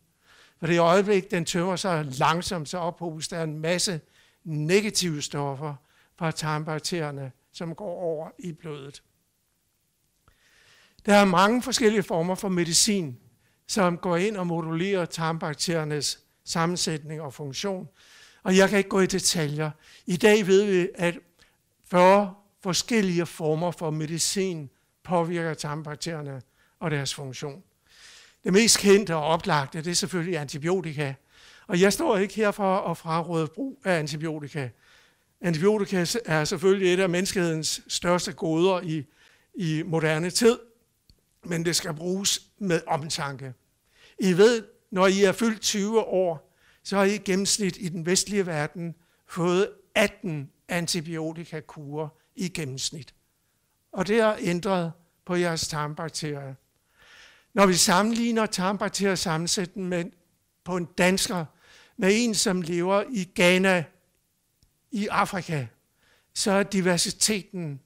For det øjeblik, den tømmer sig langsomt, så ophobes der en masse negative stoffer fra tarmbakterierne, som går over i blodet. Der er mange forskellige former for medicin, som går ind og modulerer tarmbakteriernes sammensætning og funktion. Og jeg kan ikke gå i detaljer. I dag ved vi, at 40 forskellige former for medicin påvirker tarmbakterierne og deres funktion. Det mest kendte og oplagte, det er selvfølgelig antibiotika. Og jeg står ikke her for at fraråde brug af antibiotika. Antibiotika er selvfølgelig et af menneskehedens største goder i, i moderne tid, men det skal bruges med omtanke. I ved, når I er fyldt 20 år, så har I gennemsnit i den vestlige verden fået 18 antibiotikakurer i gennemsnit. Og det har ændret på jeres tarmbakterier. Når vi sammenligner Tampa til at sammensætte den med, på en dansker, med en, som lever i Ghana, i Afrika, så er diversiteten,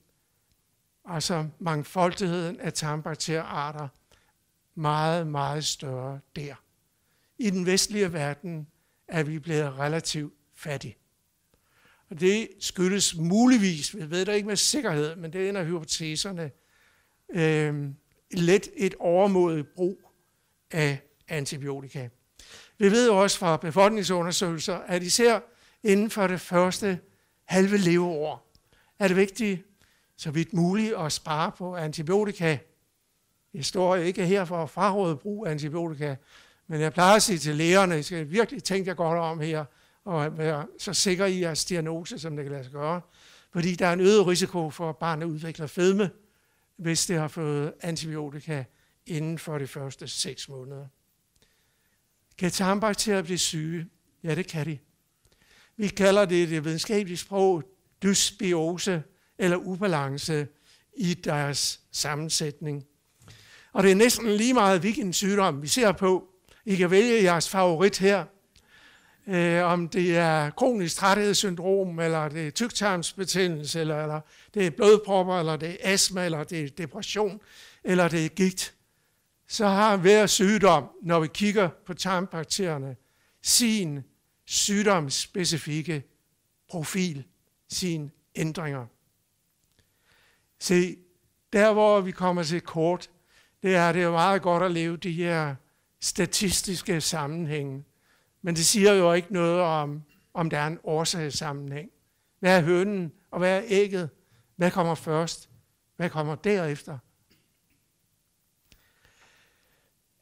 altså mangfoldigheden af arter, meget, meget større der. I den vestlige verden er vi blevet relativt fattige. Og det skyldes muligvis, vi ved det ikke med sikkerhed, men det er en af hypoteserne, øh, let et overmodet brug af antibiotika. Vi ved også fra befolkningsundersøgelser, at især inden for det første halve leveår er det vigtigt, så vidt muligt, at spare på antibiotika. Jeg står ikke her for at fraråde brug af antibiotika, men jeg plejer at sige til lægerne, at I skal virkelig tænke jer godt om her, og være så sikre i jeres diagnose, som det kan lade sig gøre. Fordi der er en øget risiko for, at barnet udvikler fedme, hvis det har fået antibiotika inden for de første 6 måneder. Kan tarmbakterier blive syge? Ja, det kan de. Vi kalder det det videnskabelige sprog dysbiose eller ubalance i deres sammensætning. Og det er næsten lige meget, hvilken sygdom vi ser på. I kan vælge jeres favorit her – øh, om det er kronisk træthedssyndrom, eller det er tyktarmsbetændelse, eller, eller det er blodpropper, eller det er astma, eller det er depression, eller det er gigt, så har hver sygdom, når vi kigger på tarmbakterierne, sin sygdomsspecifikke profil, sine ændringer. Se, der hvor vi kommer til kort, det er, det er meget godt at leve de her statistiske sammenhænge. Men det siger jo ikke noget om, om der er en årsagssammenhæng. Hvad er hønen, og hvad er ægget? Hvad kommer først? Hvad kommer derefter?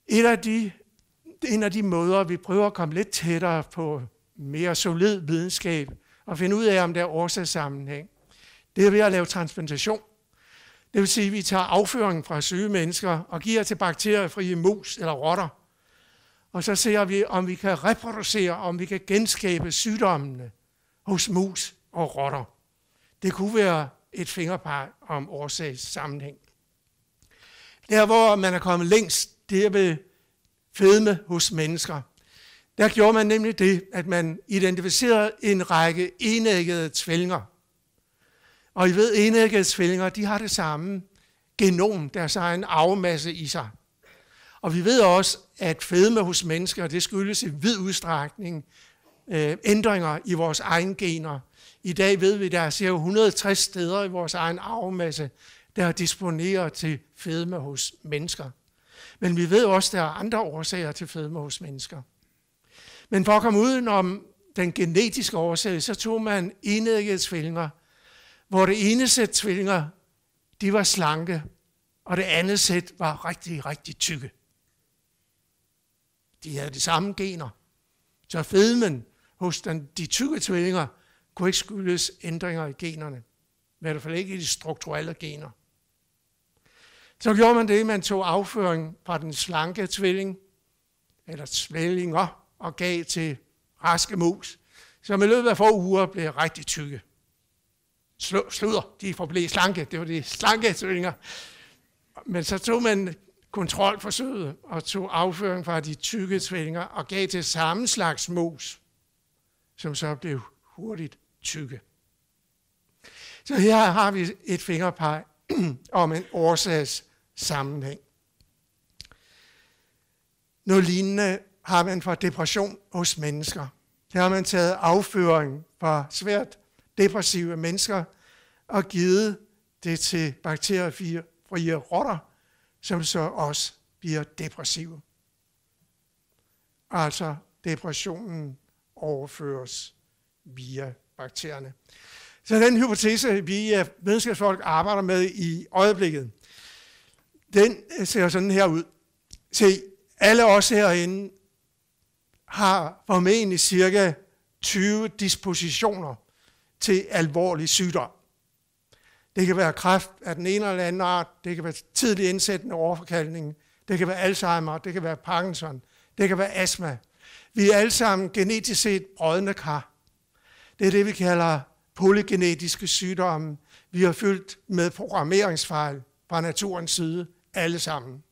Et af de, en af de måder, vi prøver at komme lidt tættere på mere solid videnskab og finde ud af, om der er årsagssammenhæng, det er ved at lave transplantation. Det vil sige, at vi tager afføringen fra syge mennesker og giver til bakteriefrie mus eller rotter – og så ser vi, om vi kan reproducere, om vi kan genskabe sygdommene hos mus og rotter. Det kunne være et fingerpar om årsags sammenhæng. Der, hvor man er kommet længst, det er ved fedme hos mennesker. Der gjorde man nemlig det, at man identificerede en række enæggede tvillinger. Og I ved, enæggede tvillinger, de har det samme genom, deres egen arvemasse i sig. Og vi ved også, at fedme hos mennesker, det skyldes i vid udstrækning øh, ændringer i vores egen gener. I dag ved vi, at der er cirka 160 steder i vores egen arvemasse, der disponerer til fedme hos mennesker. Men vi ved også, at der er andre årsager til fedme hos mennesker. Men for at komme udenom den genetiske årsag, så tog man enæggede tvillinger, hvor det ene sæt tvillinger, de var slanke, og det andet sæt var rigtig, rigtig tykke. De havde de samme gener. Så fedmen hos den, de tykke tvillinger kunne ikke skyldes ændringer i generne. Men i hvert fald ikke i de strukturelle gener. Så gjorde man det, at man tog afføring fra den slanke tvilling, eller tvillinger, og gav til raske mus, som i løbet af få uger blev rigtig tykke. Sl- sluder, de forblev slanke, det var de slanke tvillinger. Men så tog man kontrolforsøget og tog afføring fra de tykke tvillinger og gav til samme slags mos, som så blev hurtigt tykke. Så her har vi et fingerpeg om en årsags sammenhæng. Noget lignende har man for depression hos mennesker. Der har man taget afføring fra svært depressive mennesker og givet det til bakteriefrie rotter, som så også bliver depressive. Altså depressionen overføres via bakterierne. Så den hypotese, vi øh, videnskabsfolk arbejder med i øjeblikket, den øh, ser sådan her ud. Se, alle os herinde har formentlig cirka 20 dispositioner til alvorlig sygdom. Det kan være kræft af den ene eller anden art. Det kan være tidlig indsættende overforkaldning. Det kan være Alzheimer. Det kan være Parkinson. Det kan være astma. Vi er alle sammen genetisk set brødende kar. Det er det, vi kalder polygenetiske sygdomme. Vi har fyldt med programmeringsfejl fra naturens side, alle sammen.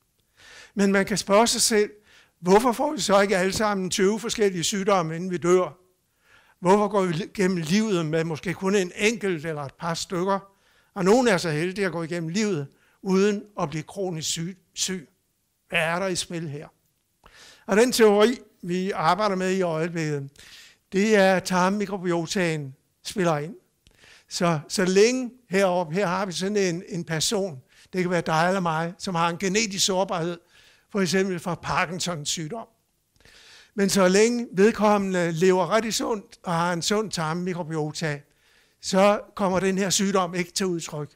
Men man kan spørge sig selv, hvorfor får vi så ikke alle sammen 20 forskellige sygdomme, inden vi dør? Hvorfor går vi gennem livet med måske kun en enkelt eller et par stykker? Og nogen er så heldige at gå igennem livet uden at blive kronisk syg. syg. Hvad er der i spil her? Og den teori, vi arbejder med i øjeblikket, det er tarmmikrobiotaen spiller ind. Så, så længe heroppe, her har vi sådan en, en person, det kan være dig eller mig, som har en genetisk sårbarhed, for eksempel for Parkinsons sygdom. Men så længe vedkommende lever rigtig sundt og har en sund tarmmikrobiota, så kommer den her sygdom ikke til udtryk.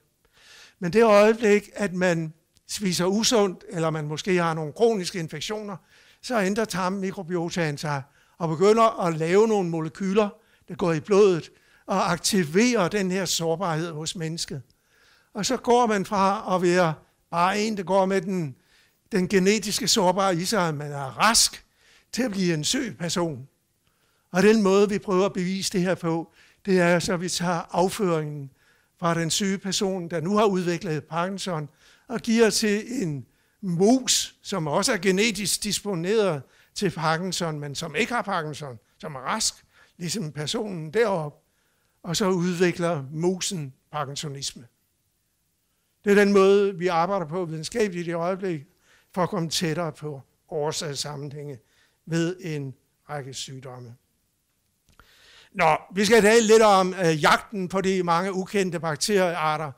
Men det øjeblik, at man spiser usundt, eller man måske har nogle kroniske infektioner, så ændrer tarmmikrobiotaen sig og begynder at lave nogle molekyler, der går i blodet og aktiverer den her sårbarhed hos mennesket. Og så går man fra at være bare en, der går med den, den genetiske sårbare i sig, at man er rask, til at blive en syg person. Og den måde, vi prøver at bevise det her på, det er altså, at vi tager afføringen fra den syge person, der nu har udviklet Parkinson, og giver til en mus, som også er genetisk disponeret til Parkinson, men som ikke har Parkinson, som er rask, ligesom personen derop, og så udvikler musen parkinsonisme. Det er den måde, vi arbejder på videnskabeligt i øjeblikket, for at komme tættere på årsagssammenhænge ved en række sygdomme. Nå, vi skal tale lidt om øh, jagten på de mange ukendte bakteriearter.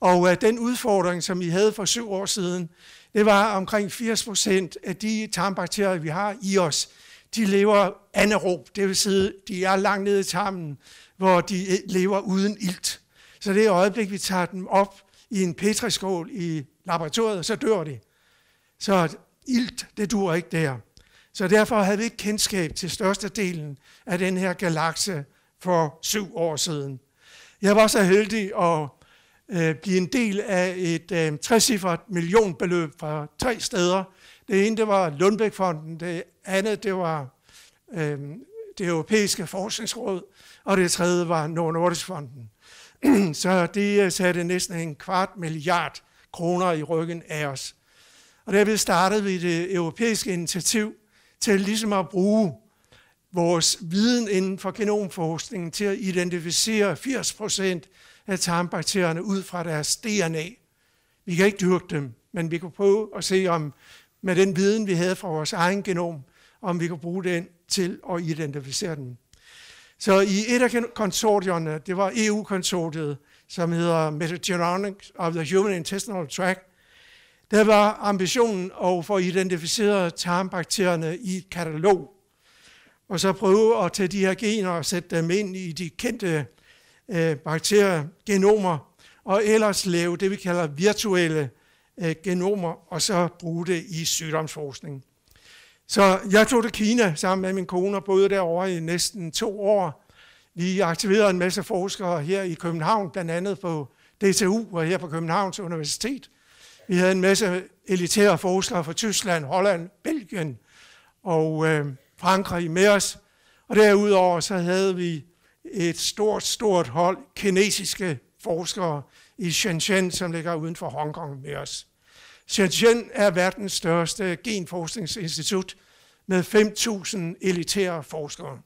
Og øh, den udfordring, som vi havde for syv år siden, det var omkring 80 procent af de tarmbakterier, vi har i os, de lever anaerob, det vil sige, de er langt nede i tarmen, hvor de øh, lever uden ilt. Så det øjeblik, vi tager dem op i en petriskål i laboratoriet, så dør de. Så ilt, det dur ikke der. Så derfor havde vi ikke kendskab til størstedelen af den her galakse for syv år siden. Jeg var så heldig at øh, blive en del af et øh, trecifret millionbeløb fra tre steder. Det ene det var Lundbækfonden, det andet det var øh, det europæiske forskningsråd, og det tredje var Nord Nordisk Fonden. så de øh, satte næsten en kvart milliard kroner i ryggen af os. Og derved startede vi det europæiske initiativ til ligesom at bruge vores viden inden for genomforskningen til at identificere 80 procent af tarmbakterierne ud fra deres DNA. Vi kan ikke dyrke dem, men vi kan prøve at se om med den viden, vi havde fra vores egen genom, om vi kan bruge den til at identificere den. Så i et af konsortierne, det var EU-konsortiet, som hedder Metagenomics of the Human Intestinal Tract, der var ambitionen at få identificeret tarmbakterierne i et katalog, og så prøve at tage de her gener og sætte dem ind i de kendte øh, bakteriegenomer, og ellers lave det, vi kalder virtuelle øh, genomer, og så bruge det i sygdomsforskning. Så jeg tog til Kina sammen med min kone og boede derovre i næsten to år. Vi aktiverede en masse forskere her i København, blandt andet på DTU og her på Københavns Universitet – vi havde en masse elitære forskere fra Tyskland, Holland, Belgien og øh, Frankrig med os. Og derudover så havde vi et stort, stort hold kinesiske forskere i Shenzhen, som ligger uden for Hongkong med os. Shenzhen er verdens største genforskningsinstitut med 5.000 elitære forskere.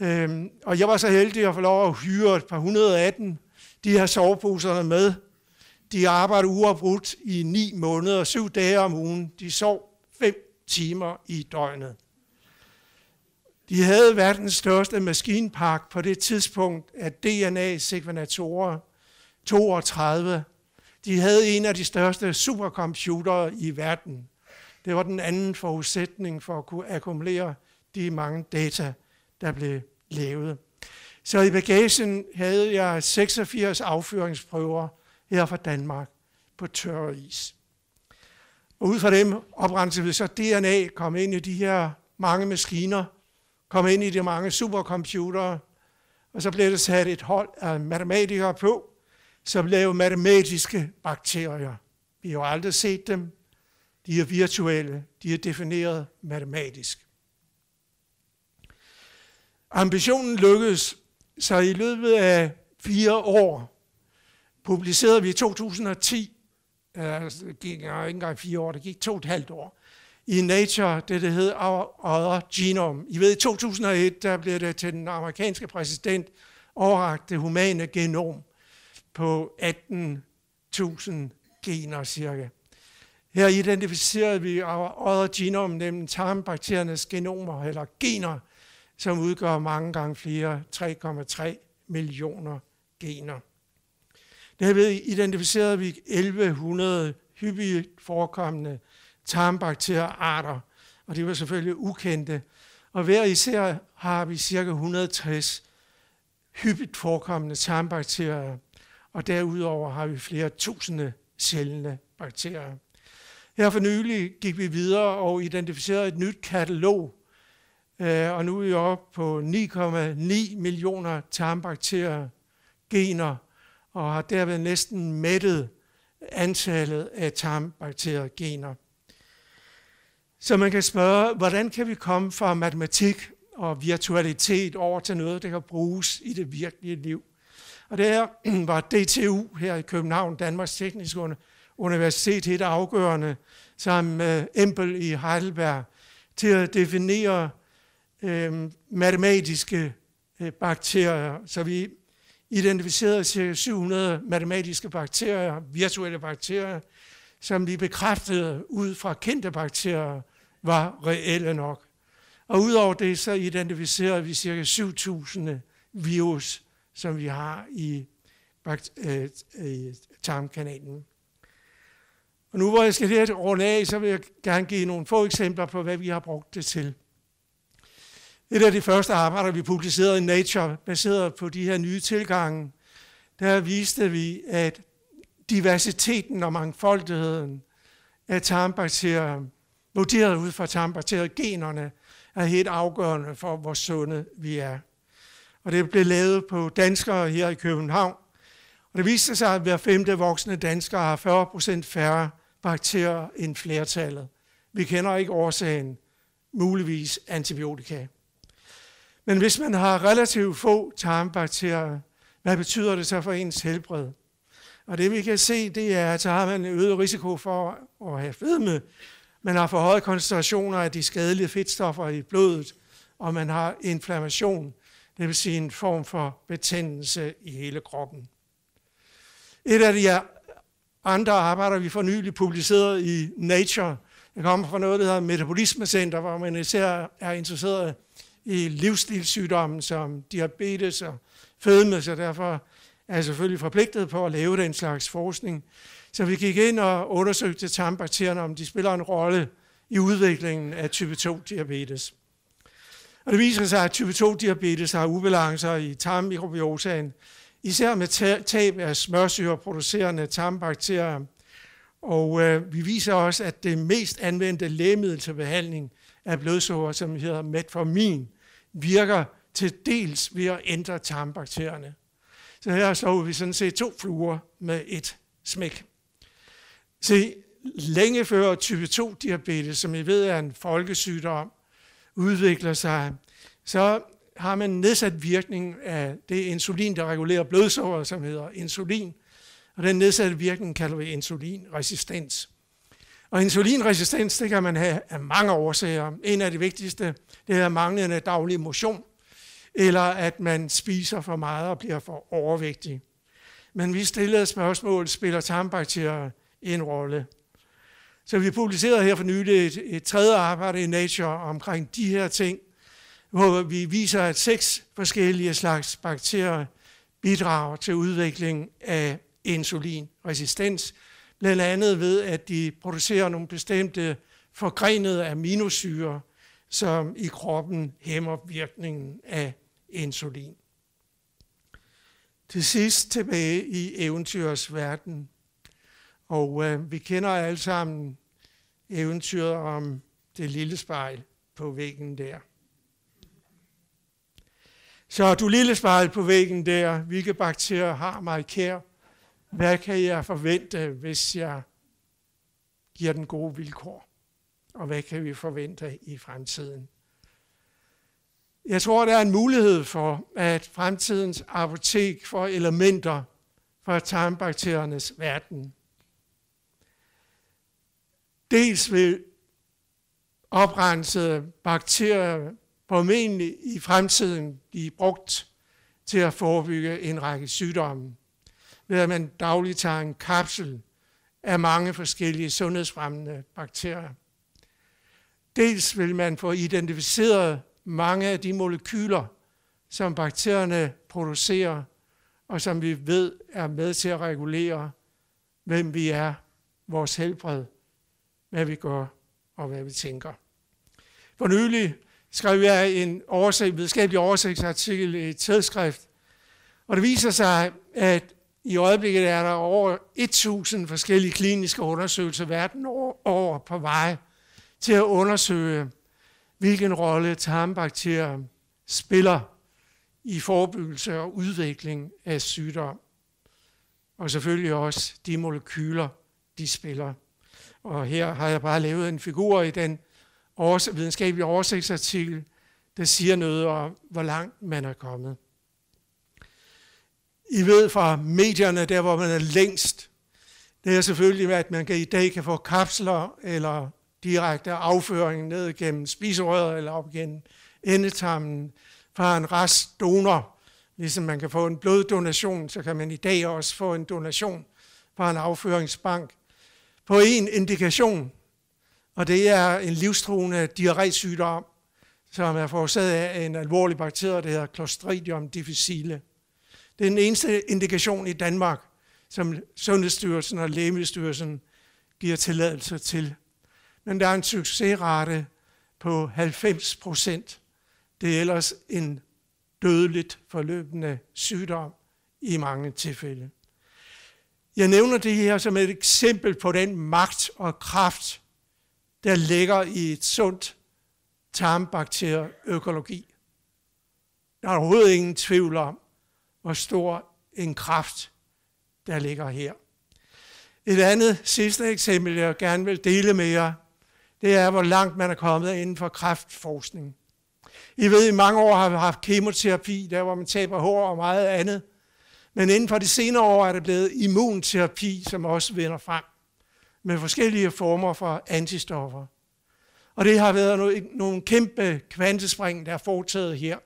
Øhm, og jeg var så heldig at få lov at hyre et par 118. De har soveposerne med, de arbejder uafbrudt i ni måneder, syv dage om ugen. De sov fem timer i døgnet. De havde verdens største maskinpark på det tidspunkt af DNA-sekvenatorer, 32. De havde en af de største supercomputere i verden. Det var den anden forudsætning for at kunne akkumulere de mange data, der blev lavet. Så i bagagen havde jeg 86 afføringsprøver – her fra Danmark på tør is. Og ud fra dem oprensede vi så DNA, kom ind i de her mange maskiner, kom ind i de mange supercomputere, og så blev der sat et hold af matematikere på, som lavede matematiske bakterier. Vi har jo aldrig set dem. De er virtuelle. De er defineret matematisk. Ambitionen lykkedes, så i løbet af fire år publicerede vi i 2010, øh, det gik ikke engang fire år, det gik to og et halvt år, i Nature, det der hed Our Other Genome. I ved, i 2001, der blev det til den amerikanske præsident overragt det humane genom på 18.000 gener cirka. Her identificerede vi Our Other Genome, nemlig tarmbakteriernes genomer eller gener, som udgør mange gange flere, 3,3 millioner gener. Derved identificerede vi 1100 hyppigt forekommende tarmbakteriearter, og de var selvfølgelig ukendte. Og hver især har vi ca. 160 hyppigt forekommende tarmbakterier, og derudover har vi flere tusinde sjældne bakterier. Her for nylig gik vi videre og identificerede et nyt katalog, øh, og nu er vi oppe på 9,9 millioner tarmbakterier, gener og har derved næsten mættet antallet af tarmbakteriegener. Så man kan spørge, hvordan kan vi komme fra matematik og virtualitet over til noget, der kan bruges i det virkelige liv? Og der var DTU her i København, Danmarks Tekniske Universitet, helt afgørende, sammen med Empel i Heidelberg, til at definere øh, matematiske øh, bakterier. Så vi identificeret ca. 700 matematiske bakterier, virtuelle bakterier, som de bekræftede ud fra kendte bakterier var reelle nok. Og udover det, så identificerede vi ca. 7.000 virus, som vi har øh, i, tarmkanalen. Og nu hvor jeg skal her runde af, så vil jeg gerne give nogle få eksempler på, hvad vi har brugt det til. Et af de første arbejder, vi publicerede i Nature, baseret på de her nye tilgange, der viste vi, at diversiteten og mangfoldigheden af tarmbakterier, vurderet ud fra generne, er helt afgørende for, hvor sunde vi er. Og det blev lavet på danskere her i København. Og det viste sig, at hver femte voksne danskere har 40 procent færre bakterier end flertallet. Vi kender ikke årsagen, muligvis antibiotika. Men hvis man har relativt få tarmbakterier, hvad betyder det så for ens helbred? Og det vi kan se, det er, at så har man en øget risiko for at have fedme. Man har for høje koncentrationer af de skadelige fedtstoffer i blodet, og man har inflammation, det vil sige en form for betændelse i hele kroppen. Et af de andre arbejder, vi for nylig publiceret i Nature, det kommer fra noget, der hedder Metabolismecenter, hvor man især er interesseret i livsstilssygdomme som diabetes og fedme, så derfor er jeg selvfølgelig forpligtet på at lave den slags forskning. Så vi gik ind og undersøgte tarmbakterierne, om de spiller en rolle i udviklingen af type 2-diabetes. Og det viser sig, at type 2-diabetes har ubalancer i tarmmikrobiotaen, især med tab af smørsyreproducerende tarmbakterier. Og øh, vi viser også, at det mest anvendte lægemiddel til behandling af blodsukker, som hedder metformin, virker til dels ved at ændre tarmbakterierne. Så her slår vi sådan set to fluer med et smæk. Se, længe før type 2-diabetes, som I ved er en folkesygdom, udvikler sig, så har man nedsat virkning af det insulin, der regulerer blodsukker, som hedder insulin. Og den nedsatte virkning kalder vi insulinresistens. Og insulinresistens, det kan man have af mange årsager. En af de vigtigste, det er manglende daglig motion, eller at man spiser for meget og bliver for overvægtig. Men vi stillede spørgsmål, spiller tarmbakterier en rolle? Så vi publicerede her for nylig et, et tredje arbejde i Nature omkring de her ting, hvor vi viser, at seks forskellige slags bakterier bidrager til udvikling af insulinresistens, blandt andet ved, at de producerer nogle bestemte forgrenede aminosyre, som i kroppen hæmmer virkningen af insulin. Til sidst tilbage i eventyrets verden. Og øh, vi kender alle sammen eventyret om det lille spejl på væggen der. Så du lille spejl på væggen der, hvilke bakterier har mig kær? Hvad kan jeg forvente, hvis jeg giver den gode vilkår? Og hvad kan vi forvente i fremtiden? Jeg tror, der er en mulighed for, at fremtidens apotek får elementer fra tarmbakteriernes verden. Dels vil oprensede bakterier formentlig i fremtiden blive brugt til at forebygge en række sygdomme ved at man dagligt tager en kapsel af mange forskellige sundhedsfremmende bakterier. Dels vil man få identificeret mange af de molekyler, som bakterierne producerer, og som vi ved er med til at regulere, hvem vi er, vores helbred, hvad vi gør og hvad vi tænker. For nylig skrev jeg en oversigt, videnskabelig oversigtsartikel i et tidsskrift, og det viser sig, at i øjeblikket er der over 1000 forskellige kliniske undersøgelser verden over på vej til at undersøge, hvilken rolle tarmbakterier spiller i forebyggelse og udvikling af sygdom. Og selvfølgelig også de molekyler, de spiller. Og her har jeg bare lavet en figur i den videnskabelige oversigtsartikel, der siger noget om, hvor langt man er kommet. I ved fra medierne, der hvor man er længst, det er selvfølgelig, at man kan, i dag kan få kapsler eller direkte afføring ned gennem spiserøret eller op gennem endetarmen fra en rest donor. Ligesom man kan få en bloddonation, så kan man i dag også få en donation fra en afføringsbank på en indikation, og det er en livstruende diarrésygdom, som er forårsaget af en alvorlig bakterie, der hedder Clostridium difficile. Det er den eneste indikation i Danmark, som Sundhedsstyrelsen og Lægemiddelstyrelsen giver tilladelse til. Men der er en succesrate på 90 procent. Det er ellers en dødeligt forløbende sygdom i mange tilfælde. Jeg nævner det her som et eksempel på den magt og kraft, der ligger i et sundt tarmbakterieøkologi. Der er overhovedet ingen tvivl om, hvor stor en kraft, der ligger her. Et andet sidste eksempel, jeg gerne vil dele med jer, det er, hvor langt man er kommet inden for kræftforskning. I ved, i mange år har vi haft kemoterapi, der hvor man taber hår og meget andet. Men inden for de senere år er det blevet immunterapi, som også vinder frem med forskellige former for antistoffer. Og det har været nogle kæmpe kvantespring, der er foretaget her.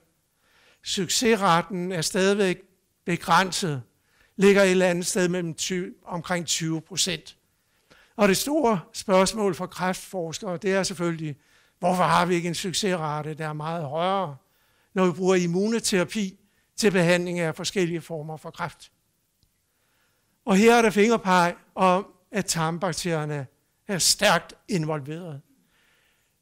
Succesraten er stadigvæk begrænset, ligger et eller andet sted mellem 20, omkring 20 procent. Og det store spørgsmål for kræftforskere, det er selvfølgelig, hvorfor har vi ikke en succesrate, der er meget højere, når vi bruger immunoterapi til behandling af forskellige former for kræft. Og her er der fingerpeg om, at tarmbakterierne er stærkt involveret.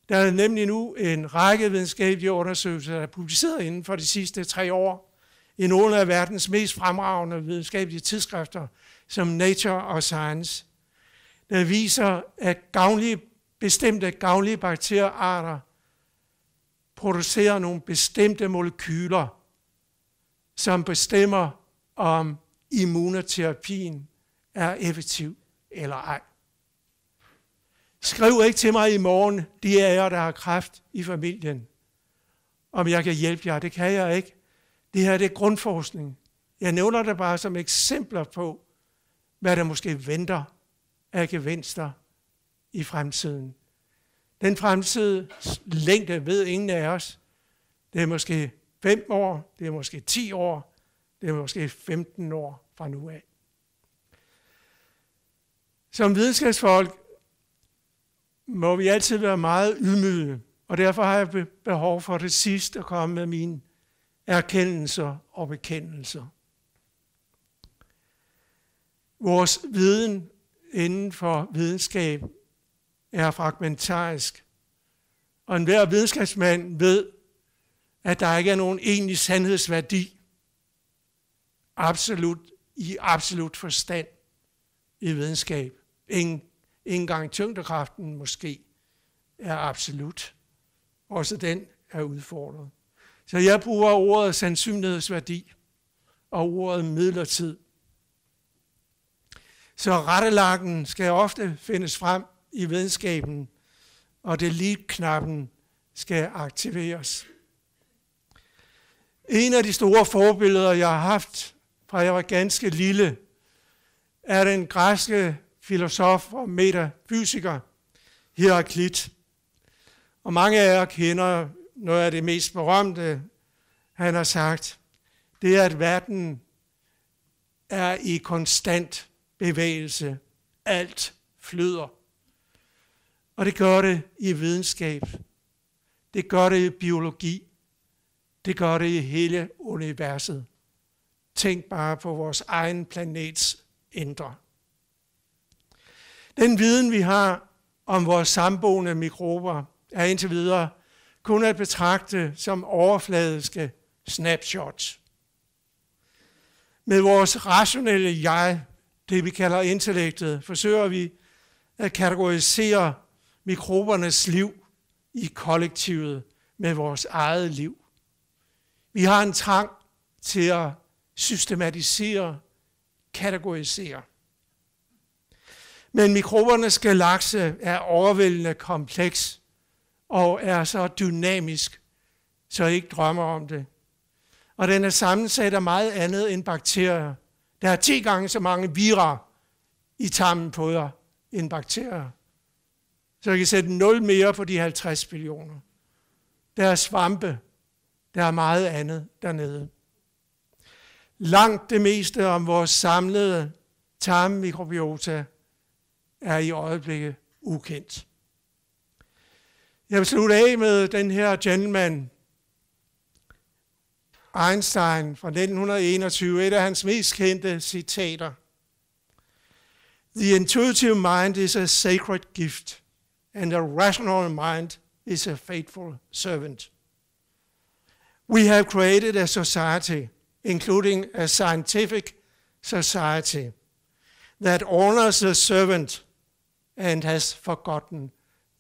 Der er nemlig nu en række videnskabelige undersøgelser, der er publiceret inden for de sidste tre år i nogle af verdens mest fremragende videnskabelige tidsskrifter, som Nature og Science, der viser, at gavnlige, bestemte gavnlige bakteriearter producerer nogle bestemte molekyler, som bestemmer, om immunoterapien er effektiv eller ej. Skriv ikke til mig i morgen, de er jer, der har kræft i familien, om jeg kan hjælpe jer. Det kan jeg ikke. Det her det er grundforskning. Jeg nævner det bare som eksempler på, hvad der måske venter af gevinster i fremtiden. Den fremtid længde ved ingen af os. Det er måske 5 år, det er måske 10 år, det er måske 15 år fra nu af. Som videnskabsfolk må vi altid være meget ydmyge, og derfor har jeg behov for det sidste at komme med mine erkendelser og bekendelser. Vores viden inden for videnskab er fragmentarisk, og enhver videnskabsmand ved, at der ikke er nogen egentlig sandhedsværdi, absolut i absolut forstand i videnskab. Ingen engang tyngdekraften måske er absolut. Også den er udfordret. Så jeg bruger ordet sandsynlighedsværdi og ordet midlertid. Så rettelakken skal ofte findes frem i videnskaben, og det knappen skal aktiveres. En af de store forbilleder, jeg har haft fra jeg var ganske lille, er den græske filosof og metafysiker, Heraklit. Og mange af jer kender noget af det mest berømte, han har sagt. Det er, at verden er i konstant bevægelse. Alt flyder. Og det gør det i videnskab. Det gør det i biologi. Det gør det i hele universet. Tænk bare på vores egen planets indre. Den viden, vi har om vores samboende mikrober, er indtil videre kun at betragte som overfladiske snapshots. Med vores rationelle jeg, det vi kalder intellektet, forsøger vi at kategorisere mikrobernes liv i kollektivet med vores eget liv. Vi har en trang til at systematisere, kategorisere. Men mikrobernes galakse er overvældende kompleks og er så dynamisk, så jeg ikke drømmer om det. Og den er sammensat af meget andet end bakterier. Der er 10 gange så mange virer i tarmen på dig end bakterier. Så jeg kan sætte 0 mere på de 50 millioner. Der er svampe. Der er meget andet dernede. Langt det meste om vores samlede tarmmikrobiota er i øjeblikket ukendt. Jeg vil slutte af med den her gentleman, Einstein fra 1921, et af hans mest kendte citater. The intuitive mind is a sacred gift, and a rational mind is a faithful servant. We have created a society, including a scientific society, that honors the servant and has forgotten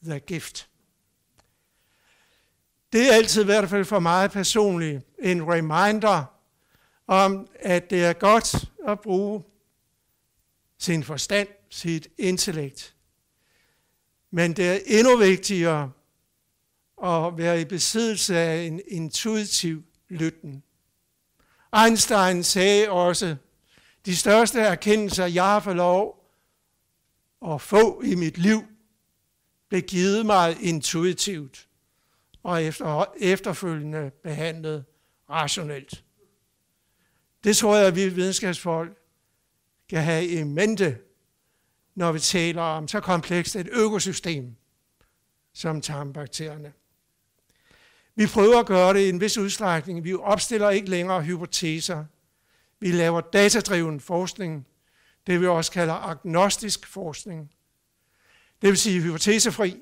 the gift. Det er altid i hvert fald for mig personligt en reminder om, at det er godt at bruge sin forstand, sit intellekt. Men det er endnu vigtigere at være i besiddelse af en intuitiv lytten. Einstein sagde også, de største erkendelser, jeg har fået lov og få i mit liv, blev givet mig intuitivt og efter, efterfølgende behandlet rationelt. Det tror jeg, at vi videnskabsfolk kan have i mente, når vi taler om så komplekst et økosystem som tarmbakterierne. Vi prøver at gøre det i en vis udstrækning. Vi opstiller ikke længere hypoteser. Vi laver datadriven forskning, det vi også kalder agnostisk forskning. Det vil sige hypotesefri,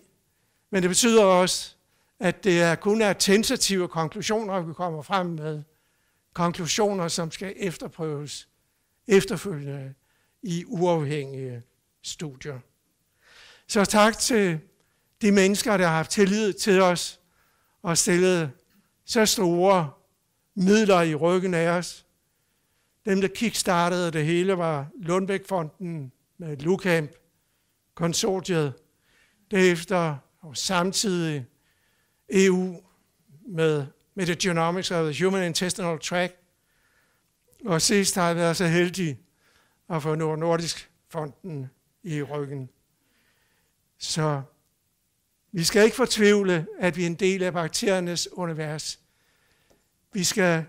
men det betyder også, at det er kun er tentative konklusioner, vi kommer frem med. Konklusioner, som skal efterprøves efterfølgende i uafhængige studier. Så tak til de mennesker, der har haft tillid til os og stillet så store midler i ryggen af os, dem, der kickstartede det hele, var Lundbækfonden med Lukamp, konsortiet, derefter og samtidig EU med Metagenomics og the Human Intestinal Tract. Og sidst har jeg været så heldig at få Nord Nordisk Fonden i ryggen. Så vi skal ikke fortvivle, at vi er en del af bakteriernes univers. Vi skal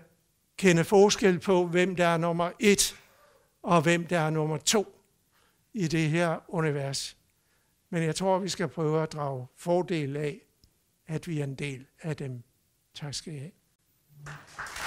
kende forskel på, hvem der er nummer et, og hvem der er nummer to i det her univers. Men jeg tror, vi skal prøve at drage fordel af, at vi er en del af dem. Tak skal I have.